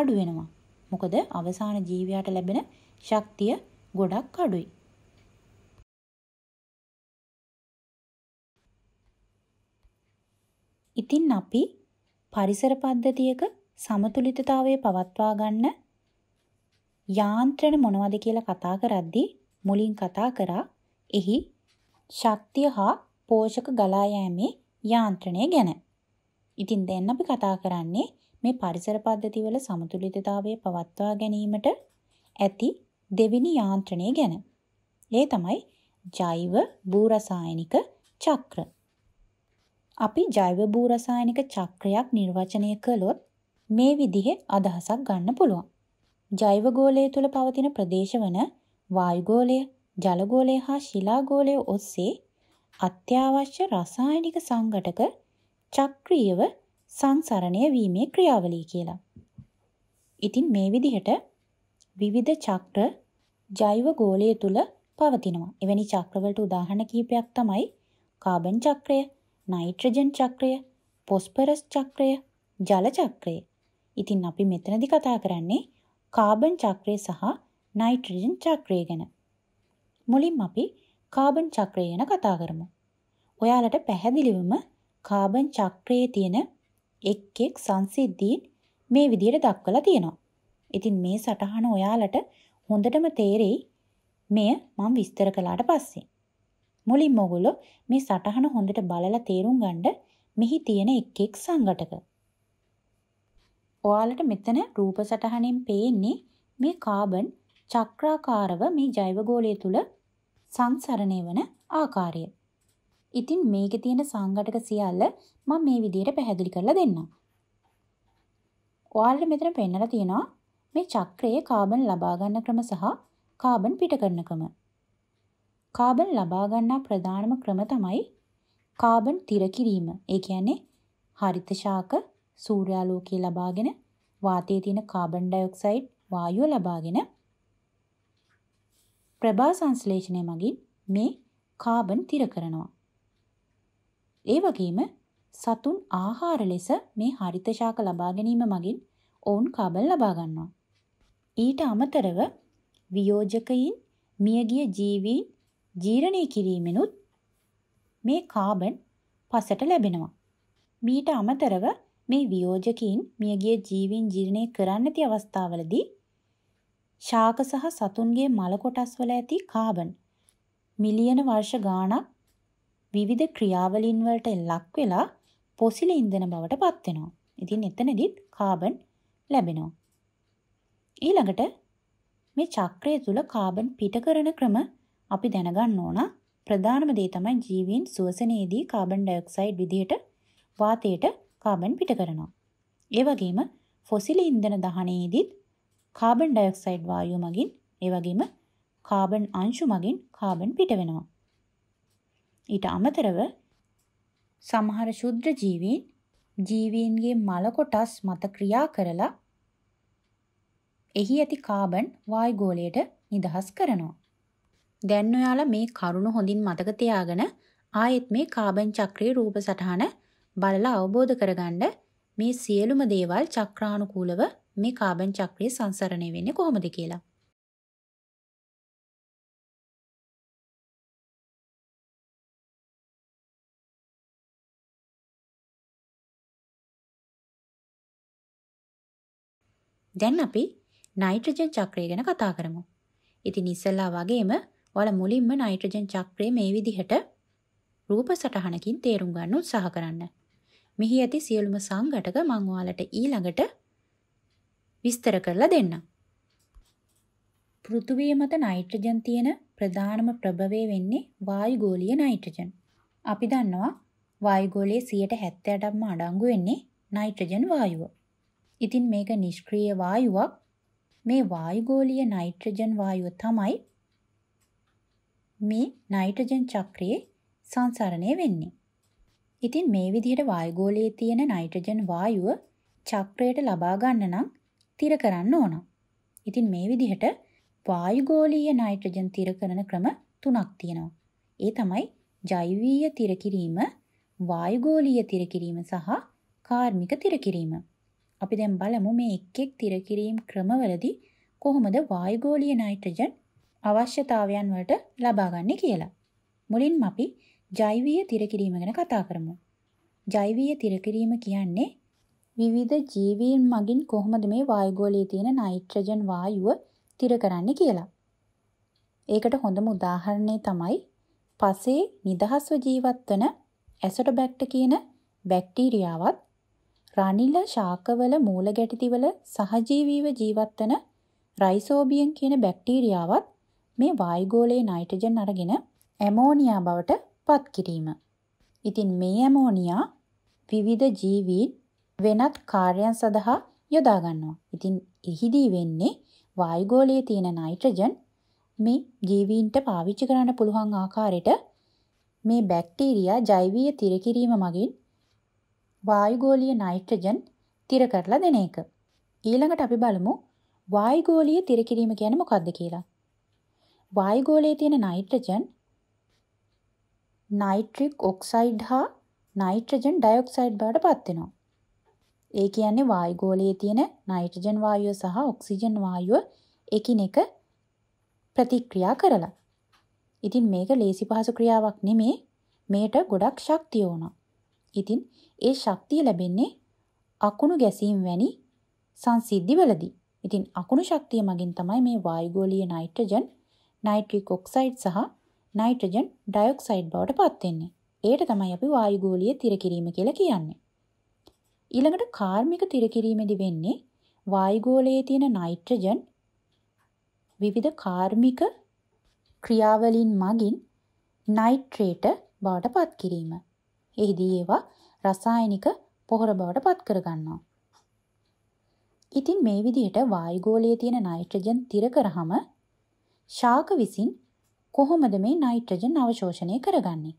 අඩු වෙනවා. මොකද අවසාන ජීවියට ලැබෙන ශක්තිය ගොඩක් අඩුයි. ඉතින් අපි පරිසර පද්ධතියක සමතුලිතතාවය පවත්වා ගන්න යාන්ත්‍රණ මොනවද කියලා කතා කරද්දී මුලින් කතා කරා එහි ශක්තිය හා පෝෂක ගලා යෑමේ යාන්ත්‍රණය ගැන. ඉතින් දැන් අපි කතා කරන්නේ මේ පරිසර පද්ධතිවල සමතුලිතතාවය පවත්වා ගැනීමට ඇති දෙවෙනි යාන්ත්‍රණය ගැන. ඒ තමයි ජෛව භූරසායනික චක්‍ර. අපි ජෛව භූරසායනික චක්‍රයක් නිර්වචනය කළොත් මේ විදිහේ අදහසක් ගන්න පුළුවන්. ජෛව ගෝලය තුල පවතින ප්‍රදේශ වන වායු ගෝලය, ජල ගෝලය හා ශිලා ගෝලය ඔස්සේ අත්‍යවශ්‍ය රසායනික සංඝටක චක්‍රීයව සංසරණය වීමේ ක්‍රියාවලිය කියලා. ඉතින් මේ විදිහට විවිධ චක්‍ර ජෛව ගෝලය තුල පවතිනවා. එවැනි චක්‍රවලට උදාහරණ කිහිපයක් තමයි කාබන් චක්‍රය, නයිට්‍රජන් චක්‍රය, ෆොස්ෆරස් චක්‍රය, ජල චක්‍රය. ඉතින් අපි මෙතනදි කතා කරන්නේ කාබන් චක්‍රය සහ නයිට්‍රජන් චක්‍රය ගැන. මුලින්ම අපි කාබන් චක්‍රය ගැන කතා කරමු. ඔයාලට පැහැදිලිවම කාබන් චක්‍රයේ තියෙන එක් එක් සංසිද්ධීන් මේ විදිහට දක්වලා තියෙනවා. ඉතින් මේ සටහන ඔයාලට හොඳටම තේරෙයි මෙය මම විස්තර කළාට පස්සේ. මුලින්ම ඔගොල්ලෝ මේ සටහන හොඳට බලලා තේරුම් ගන්න මෙහි තියෙන එක් එක් සංඝටක. ඔයාලට මෙතන රූප සටහනෙන් පේන්නේ මේ කාබන් චක්‍රාකාරව මේ ජෛව ගෝලය තුල සංසරණය වන ආකාරය. ඉතින් මේකේ තියෙන සංඝටක සියල්ල මම මේ විදිහට පැහැදිලි කරලා දෙන්නම්. ඔයාලට මෙතන පෙන්නලා තියෙනවා මේ චක්‍රයේ කාබන් ලබා ගන්න ක්‍රම සහ කාබන් පිට කරන ක්‍රම. කාබන් ලබා ගන්නා ප්‍රධානම ක්‍රම තමයි කාබන් තිර කිරීම. ඒ කියන්නේ හරිත ශාක සූර්යාලෝකය ලබාගෙන වාතයේ තියෙන කාබන් ඩයොක්සයිඩ් වායුව ලබාගෙන ප්‍රභා සංශ්ලේෂණය මගින් මේ කාබන් තිර කරනවා. ඒ වගේම සතුන් ආහාර ලෙස මේ හරිත ශාක ලබා ගැනීම මගින් ඔවුන් කාබන් ලබා ගන්නවා. ඊට අමතරව වියෝජකයින් මියගිය ජීවීන් ජීරණය කිරීමෙනුත් මේ කාබන් පසට ලැබෙනවා. මීට අමතරව මේ වියෝජකයින් මියගිය ජීවීන් ජීර්ණය කරන්නති අවස්ථාවලදී ශාක සහ සතුන්ගේ මල කොටස් වල ඇති කාබන් මිලියන වර්ෂ ගාණක් විවිධ ක්‍රියාවලින් වලට ලක් වෙලා පොසිල ඉන්ධන බවට පත් වෙනවා. ඉතින් එතනදිත් කාබන් ලැබෙනවා. ඊළඟට මේ චක්‍රය තුළ කාබන් පිට කරන ක්‍රම අපි දැනගන්න ඕන ප්‍රධානම දේ තමයි ජීවීන් සුවසනයේදී කාබන් ඩයොක්සයිඩ් විදිහට වාතයට කාබන් පිට කරනවා. ඒ වගේම ෆොසිලි ඉන්ධන දහනයේදීත් කාබන් ඩයොක්සයිඩ් වායුව මගින් ඒ වගේම කාබන් අංශු මගින් කාබන් පිට වෙනවා. ඊට අමතරව සමහර ශුද්‍ර ජීවීන් ජීවීන්ගේ මල කොටස් මත ක්‍රියා කරලා එහි ඇති කාබන් වායුගෝලයට නිදහස් කරනවා. දැන් ඔයාලා මේ කරුණ හොඳින් මතක තියාගෙන ආයෙත් මේ කාබන් චක්‍රයේ රූප සටහන බලලා අවබෝධ කරගන්න මේ සියලුම දේවල් චක්‍රානුකූලව මේ කාබන් චක්‍රයේ සංසරණය වෙන්නේ කොහොමද කියලා. දැන් අපි නයිට්‍රජන් චක්‍රය ගැන කතා කරමු. ඉතින් ඉස්සෙල්ලා වගේම ඔයාලා මුලින්ම නයිට්‍රජන් චක්‍රය මේ විදිහට රූප සටහනකින් තේරුම් ගන්න උත්සාහ කරන්න. මෙහි ඇති සියලුම සංඝටක මම ඔයාලට ඊළඟට විස්තර කරලා දෙන්නම්. පෘථුවිය මත නයිට්‍රජන් තියෙන ප්‍රධානම ප්‍රභවය වෙන්නේ වායුගෝලීය නයිට්‍රජන්. අපි දන්නවා වායුගෝලයේ 70%ක්ම අඩංගු වෙන්නේ නයිට්‍රජන් වායුව. ඉතින් මේක නිෂ්ක්‍රීය වායුවක් මේ වායුගෝලීය නයිට්‍රජන් වායුව තමයි මේ නයිට්‍රජන් චක්‍රයේ සංසරණය වෙන්නේ. ඉතින් මේ විදිහට වායුගෝලයේ තියෙන නයිට්‍රජන් වායුව චක්‍රයට ලබා ගන්න නම් තිර කරන්න ඕන. ඉතින් මේ විදිහට වායුගෝලීය නයිට්‍රජන් තිර කරන ක්‍රම තුනක් තියෙනවා. ඒ තමයි ජෛවීය තිර කිරීම, වායුගෝලීය තිර කිරීම සහ කාර්මික තිර කිරීම. අපි දැන් බලමු මේ එක් එක් tira කිරීම ක්‍රමවලදී කොහොමද වායුගෝලීය නයිට්‍රජන් අවශ්‍යතාවයන් වලට ලබාගන්නේ කියලා. මුලින්ම අපි ජෛවීය tira කිරීම ගැන කතා කරමු. ජෛවීය tira කිරීම කියන්නේ විවිධ ජීවීන් මගින් කොහොමද මේ වායුගෝලයේ තියෙන නයිට්‍රජන් වායුව tira කරන්නේ කියලා. ඒකට හොඳම උදාහරණය තමයි පසේ නිදහස්ව ජීවත් වන ඇසටොබැක්ට කියන බැක්ටීරියාවත් රනිල ශාකවල මූලගැටිතිවල සහජීවීව ජීවත්වන රයිසෝබියන් කියන බැක්ටීරියාවත් මේ වායුගෝලයේ නයිට්‍රජන් අරගෙන ඇමෝනියා බවට පත් කිරීම. ඉතින් මේ ඇමෝනියා විවිධ ජීවීන් වෙනත් කාර්යයන් සඳහා යොදා ගන්නවා. ඉතින් එහිදී වෙන්නේ වායුගෝලයේ තියෙන නයිට්‍රජන් මේ ජීවීන්ට පාවිච්චි කරන්න පුළුවන් ආකාරයට මේ බැක්ටීරියා ජෛවීය තිරකිරීම මගින් වායුගෝලීය නයිට්‍රජන් තිර කරලා දෙන එක. ඊළඟට අපි බලමු වායුගෝලීය තිර කිරීම කියන්නේ මොකක්ද කියලා. වායුගෝලයේ තියෙන නයිට්‍රජන් නයිට්‍රික් ඔක්සයිඩ් හා නයිට්‍රජන් ඩයොක්සයිඩ් බවට පත් වෙනවා. ඒ කියන්නේ වායුගෝලයේ තියෙන නයිට්‍රජන් වායුව සහ ඔක්සිජන් වායුව එකිනෙක ප්‍රතික්‍රියා කරලා. ඉතින් මේක ලේසි පහසු ක්‍රියාවක් නෙමේ. මේට ගොඩක් ශක්තිය ඕනවා. ඉතින් ඒ ශක්තිය ලැබෙන්නේ අකුණු ගැසීම් වැනි සංසිද්ධිවලදී. ඉතින් අකුණු ශක්තිය මගින් තමයි මේ වායුගෝලීය නයිට්‍රජන් නයිට්‍රික් ඔක්සයිඩ් සහ නයිට්‍රජන් ඩයොක්සයිඩ් බවට පත් වෙන්නේ. ඒට තමයි අපි වායුගෝලීය තිර කිරීම කියලා කියන්නේ. ඊළඟට කාර්මික තිර කිරීමේදී වෙන්නේ වායුගෝලයේ තියෙන නයිට්‍රජන් විවිධ කාර්මික ක්‍රියාවලින් මගින් නයිට්‍රේට බවට පත් කිරීම. එහිදී ඒවා රසායනික පොහොර බවට පත් කරගන්නවා. ඉතින් මේ විදිහට වායුගෝලයේ තියෙන නයිට්‍රජන් තිර කරාම ශාක විසින් කොහොමද මේ නයිට්‍රජන් අවශෝෂණය කරගන්නේ?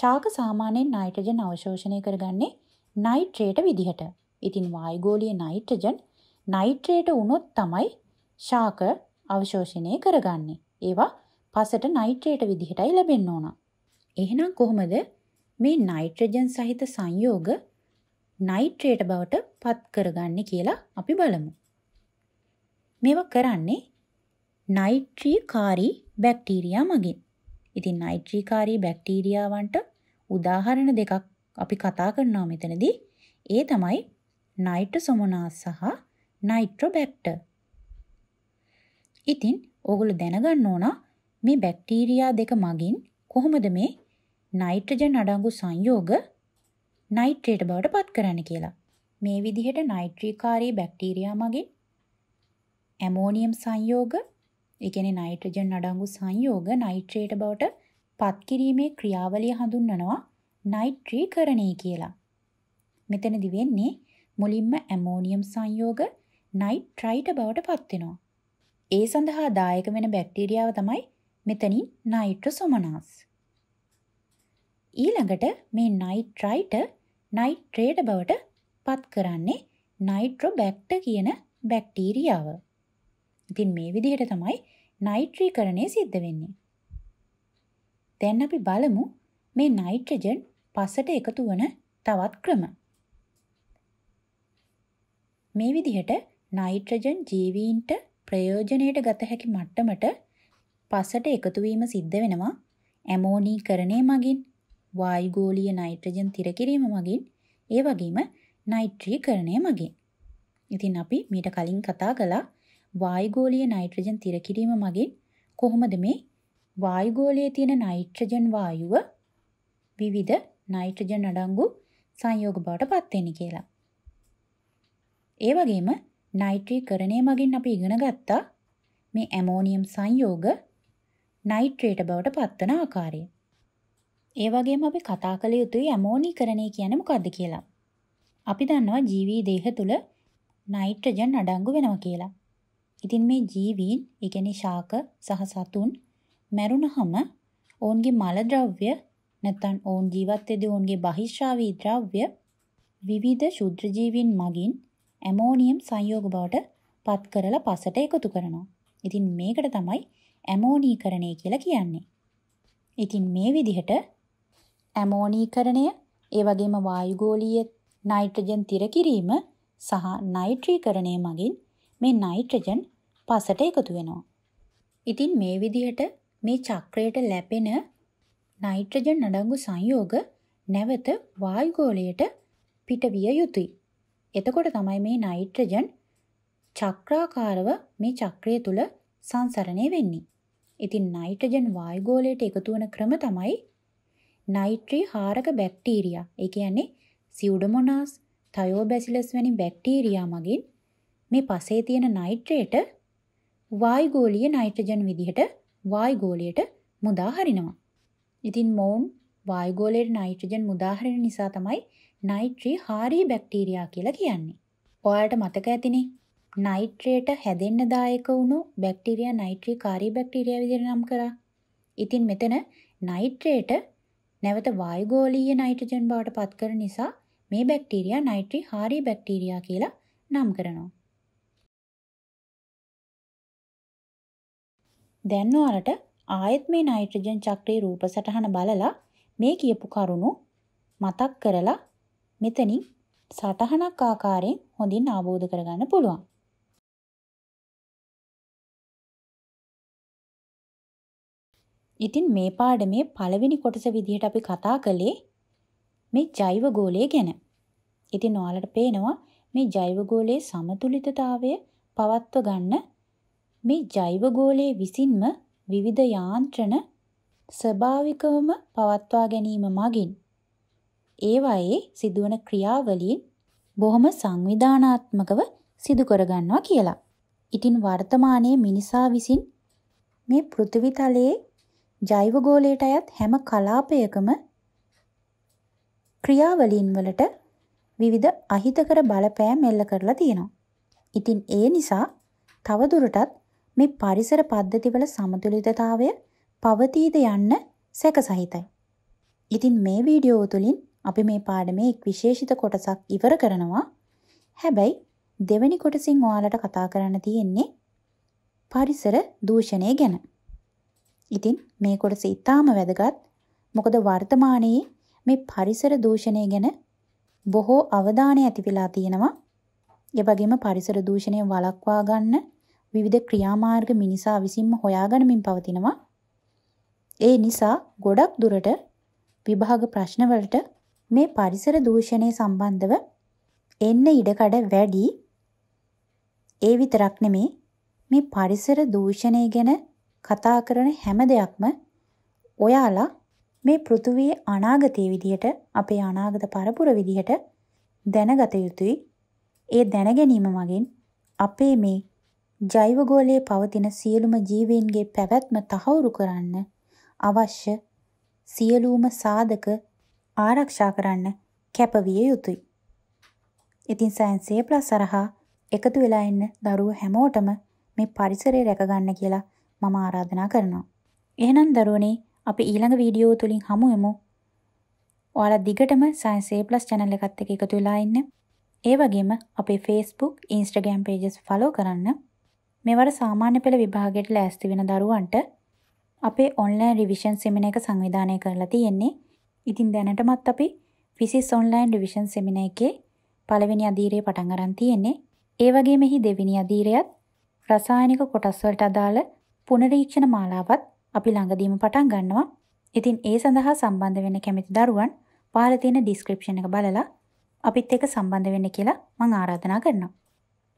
ශාක සාමාන්‍යයෙන් නයිට්‍රජන් අවශෝෂණය කරගන්නේ නයිට්‍රේට විදිහට. ඉතින් වායුගෝලීය නයිට්‍රජන් නයිට්‍රේට වුණොත් තමයි ශාක අවශෝෂණය කරගන්නේ. ඒවා පසට නයිට්‍රේට විදිහටයි ලැබෙන්න ඕන. එහෙනම් කොහොමද මේ නයිට්‍රජන් සහිත සංයෝග නයිට්‍රේට බවට පත් කරගන්නේ කියලා අපි බලමු. මේවා කරන්නේ නයිට්‍රීකාරී බැක්ටීරියා මගින්. ඉතින් නයිට්‍රීකාරී බැක්ටීරියාවන්ට උදාහරණ දෙකක් අපි කතා කරනවා මෙතනදී. ඒ තමයි නයිට්‍රසොමොනාස් සහ නයිට්‍රොබැක්ටර්. ඉතින් ඕගොල්ලෝ දැනගන්න ඕන මේ බැක්ටීරියා දෙක මගින් කොහොමද මේ නයිට්‍රජන් අඩංගු සංයෝග නයිට්‍රේට බවට පත් කරන්න කියලා. මේ විදිහට නයිට්‍රීකාරී බැක්ටීරයා මගින් ඇමෝනියම් සංයෝග එකන නයිට්‍රජන් අඩංගු සංයෝග නයිට්‍රේට බවට පත්කිරීමේ ක්‍රියාවලිය හඳුන්වනවා නයිට්‍රීකරණය කියලා. මෙතනදි වෙන්නේ මුලින්ම ඇමෝනියම් සංයෝග නයිට්‍රයිට බවට පත්වෙනවා. ඒ සඳහා දායක වෙන බැක්ටීරියාව තමයි මෙතනින් නයිට්‍ර සොමනාස්. ඊළඟට මේ නයිට්‍රයිට නයිට්‍රේට බවට පත් කරන්නේ නයිට්‍රෝ බැක්ට කියන බැක්ටීරියාව. ඉතින් මේ විදිහට තමයි නයිට්‍රීකරණය සිද්ධ වෙන්නේ. දැන් අපි බලමු මේ නයිට්‍රජන් පසට එකතු වන තවත් ක්‍රම. මේ විදිහට නයිට්‍රජන් ජීවීන්ට ප්‍රයෝජනයට ගත හැකි මට්ටමට පසට එකතුවීම සිද්ධ වෙනවා ඇමෝනීකරණය මගින්. වායුගෝලීය නයිට්‍රජන් තිරකිරීම මගින් ඒ වගේම නයිට්‍රීකරණය මගින්. ඉතින් අපි මීට කලින් කතා කළා වායුගෝලීය නයිට්‍රජන් තිරකිරීම මගින් කොහොමද මේ වායුගෝලයේ තියෙන නයිට්‍රජන් වායුව විවිධ නයිට්‍රජන් අඩංගු සංයෝග බවට පත්වෙනි කියලා. ඒ වගේම නයිට්‍රීකරණය මගින් අපි ඉගෙන ගත්තා මේ ඇමෝනියම් සංයෝග නයිට්‍රේට බවට පත්වන ආකාරය. ඒ වගේම අපි කතා කළ යුතුයි ඇමෝනීකරණය කියන්නේ මොකද්ද කියලා. අපි දන්නවා ජීවී දේහ තුල නයිට්‍රජන් අඩංගු වෙනවා කියලා. ඉතින් මේ ජීවීන්, ඒ කියන්නේ ශාක සහ සතුන් මැරුණහම ඔවුන්ගේ මල ද්‍රව්‍ය නැත්නම් ඔවුන් ජීවත් වෙදී ඔවුන්ගේ බහිශ්‍රාවී ද්‍රව්‍ය විවිධ ශුද්‍ර ජීවීන් මගින් ඇමෝනියම් සංයෝග බවට පත් කරලා පසට එකතු කරනවා. ඉතින් මේකට තමයි ඇමෝනීකරණය කියලා කියන්නේ. ඉතින් මේ විදිහට ඇමෝනීකරණය, ඒ වගේම වායුගෝලීය නයිට්‍රජන් තිර කිරීම සහ නයිට්‍රීකරණය මගින් මේ නයිට්‍රජන් පසට එකතු වෙනවා. ඉතින් මේ විදිහට මේ චක්‍රයට ලැබෙන නයිට්‍රජන් අඩංගු සංයෝග නැවත වායුගෝලයට පිටවිය යුතුයි. එතකොට තමයි මේ නයිට්‍රජන් චක්‍රාකාරව මේ චක්‍රය තුල සංසරණය වෙන්නේ. ඉතින් නයිට්‍රජන් වායුගෝලයට එකතු වන ක්‍රම තමයි නයිට්‍රී හාරක බැක්ටීරියා. ඒ කියන්නේ සිවුඩොමොනාස්, තයෝබැසිලස් වැනි බැක්ටීරියා මගින් මේ පසේ තියෙන නයිට්‍රේට වායුගෝලීය නයිට්‍රජන් විදිහට වායුගෝලයට මුදා හරිනවා. ඉතින් මොවුන් වායුගෝලයට නයිට්‍රජන් මුදා හරින නිසා තමයි නයිට්‍රී හාරී බැක්ටීරියා කියලා කියන්නේ. ඔයාලට මතක ඇතිනේ නයිට්‍රේට හැදෙන්න දායක වුණු බැක්ටීරියා නයිට්‍රී කාරී බැක්ටීරියා විදිහට නම් කරා. ඉතින් මෙතන නයිට්‍රේට නැවත වායුගෝලීය නයිට්‍රජන් බවට පත් කරන නිසා මේ බැක්ටීරියා නයිට්‍රී හාරී බැක්ටීරියා කියලා නම් කරනවා. දැන් ඔයාලට ආයෙත් මේ නයිට්‍රජන් චක්‍රයේ රූප සටහන බලලා මේ කියපු කරුණු මතක් කරලා මෙතනින් සටහනක් ආකාරයෙන් හොඳින් අවබෝධ කරගන්න පුළුවන්. ඉතින් මේ පාඩමේ පළවෙනි කොටස විදිහට අපි කතා කළේ මේ ජෛව ගෝලය ගැන. ඉතින් ඔයාලට පේනවා මේ ජෛව ගෝලයේ සමතුලිතතාවය පවත්ව ගන්න මේ ජෛව ගෝලයේ විසින්ම විවිධ යාන්ත්‍රණ ස්වභාවිකවම පවත්වා ගැනීම මගින් ඒවායේ සිදුවන ක්‍රියාවලින් බොහොම සංවිධානාත්මකව සිදු කරගන්නවා කියලා. ඉතින් වර්තමානයේ මිනිසා විසින් මේ පෘථිවි තලයේ ජෛව ගෝලයට අයත් හැම කලාපයකම ක්‍රියාවලීන් වලට විවිධ අහිතකර බලපෑම් එල්ල කරලා තියෙනවා. ඉතින් ඒ නිසා තවදුරටත් මේ පරිසර පද්ධතිවල සමතුලිතතාවය පවතීද යන්න සැකසහිතයි. ඉතින් මේ වීඩියෝ තුලින් අපි මේ පාඩමේ එක් විශේෂිත කොටසක් ඉවර කරනවා. හැබැයි දෙවැනි කොටසින් ඔයාලට කතා කරන්න තියෙන්නේ පරිසර දූෂණය ගැන. ඉතින් මේ කොටස ඉතාම වැදගත්. මොකද වර්තමානයේ මේ පරිසර දූෂණය ගැන බොහෝ අවධානය ඇති වෙලා තියෙනවා. ඒ වගේම පරිසර දූෂණය වළක්වා ගන්න විවිධ ක්‍රියාමාර්ග මිනිසා විසින්ම හොයාගනිමින් පවතිනවා. ඒ නිසා ගොඩක් දුරට විභාග ප්‍රශ්නවලට මේ පරිසර දූෂණය සම්බන්ධව එන්න ඉඩකඩ වැඩි. ඒ විතරක් නෙමේ මේ පරිසර දූෂණය ගැන කතා කරන හැම දෙයක්ම ඔයාලා මේ පෘථුවියේ අනාගතයේ විදිහට අපේ අනාගත පරපුර විදිහට දැනගත යුතුයි. ඒ දැනගැනීම මගින් අපේ මේ ජෛවගෝලයේ පවතින සියලුම ජීවීන්ගේ පැවැත්ම තහවුරු කරන්න අවශ්‍ය සියලුම සාධක ආරක්ෂා කරන්න කැපවිය යුතුයි. ඉතින් සයන්සේ ප්ලස් සරහා එකතු වෙලා ඉන්න දරුව හැමෝටම මේ පරිසරය රැකගන්න කියලා මම ආරාධනා කරනවා. එහෙනම් දරුවනේ අපි ඊළඟ වීඩියෝ තුලින් හමු වෙමු. ඔයාලා දිගටම Science A+ channel එකත් එක්ක එකතු වෙලා ඉන්න. ඒ වගේම අපේ Facebook, Instagram pages follow කරන්න. මේවට සාමාන්‍ය පෙළ විභාගයට ලෑස්ති වෙන දරුවන්ට අපේ ඔන්ලයින් රිවිෂන් සෙමින එක සංවිධානය කරලා තියෙන්නේ. ඉතින් දැනටමත් අපි ෆිසිස් ඔන්ලයින් රිවිෂන් සෙමින එකේ පළවෙනි අධීරය පටන් අරන් තියෙන්නේ. ඒ වගේම එහි දෙවෙනි අධීරයත් රසායනික කොටස් වලට අදාළ පුනරීක්ෂණ මාලාවත් අපි ළඟදීම පටන් ගන්නවා. ඉතින් ඒ සඳහා සම්බන්ධ වෙන්න කැමති දරුවන් පාල තියෙන ඩිස්ක්‍රිප්ෂන් එක බලලා අපිත් එක්ක සම්බන්ධ වෙන්න කියලා මම ආරාධනා කරනවා.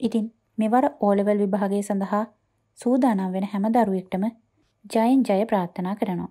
ඉතින් මෙවර ඕලෙවල් විභාගය සඳහා සූදානම් වෙන හැම දරුවෙක්ටම ජයෙන් ජය ප්‍රාර්ථනා කරනවා.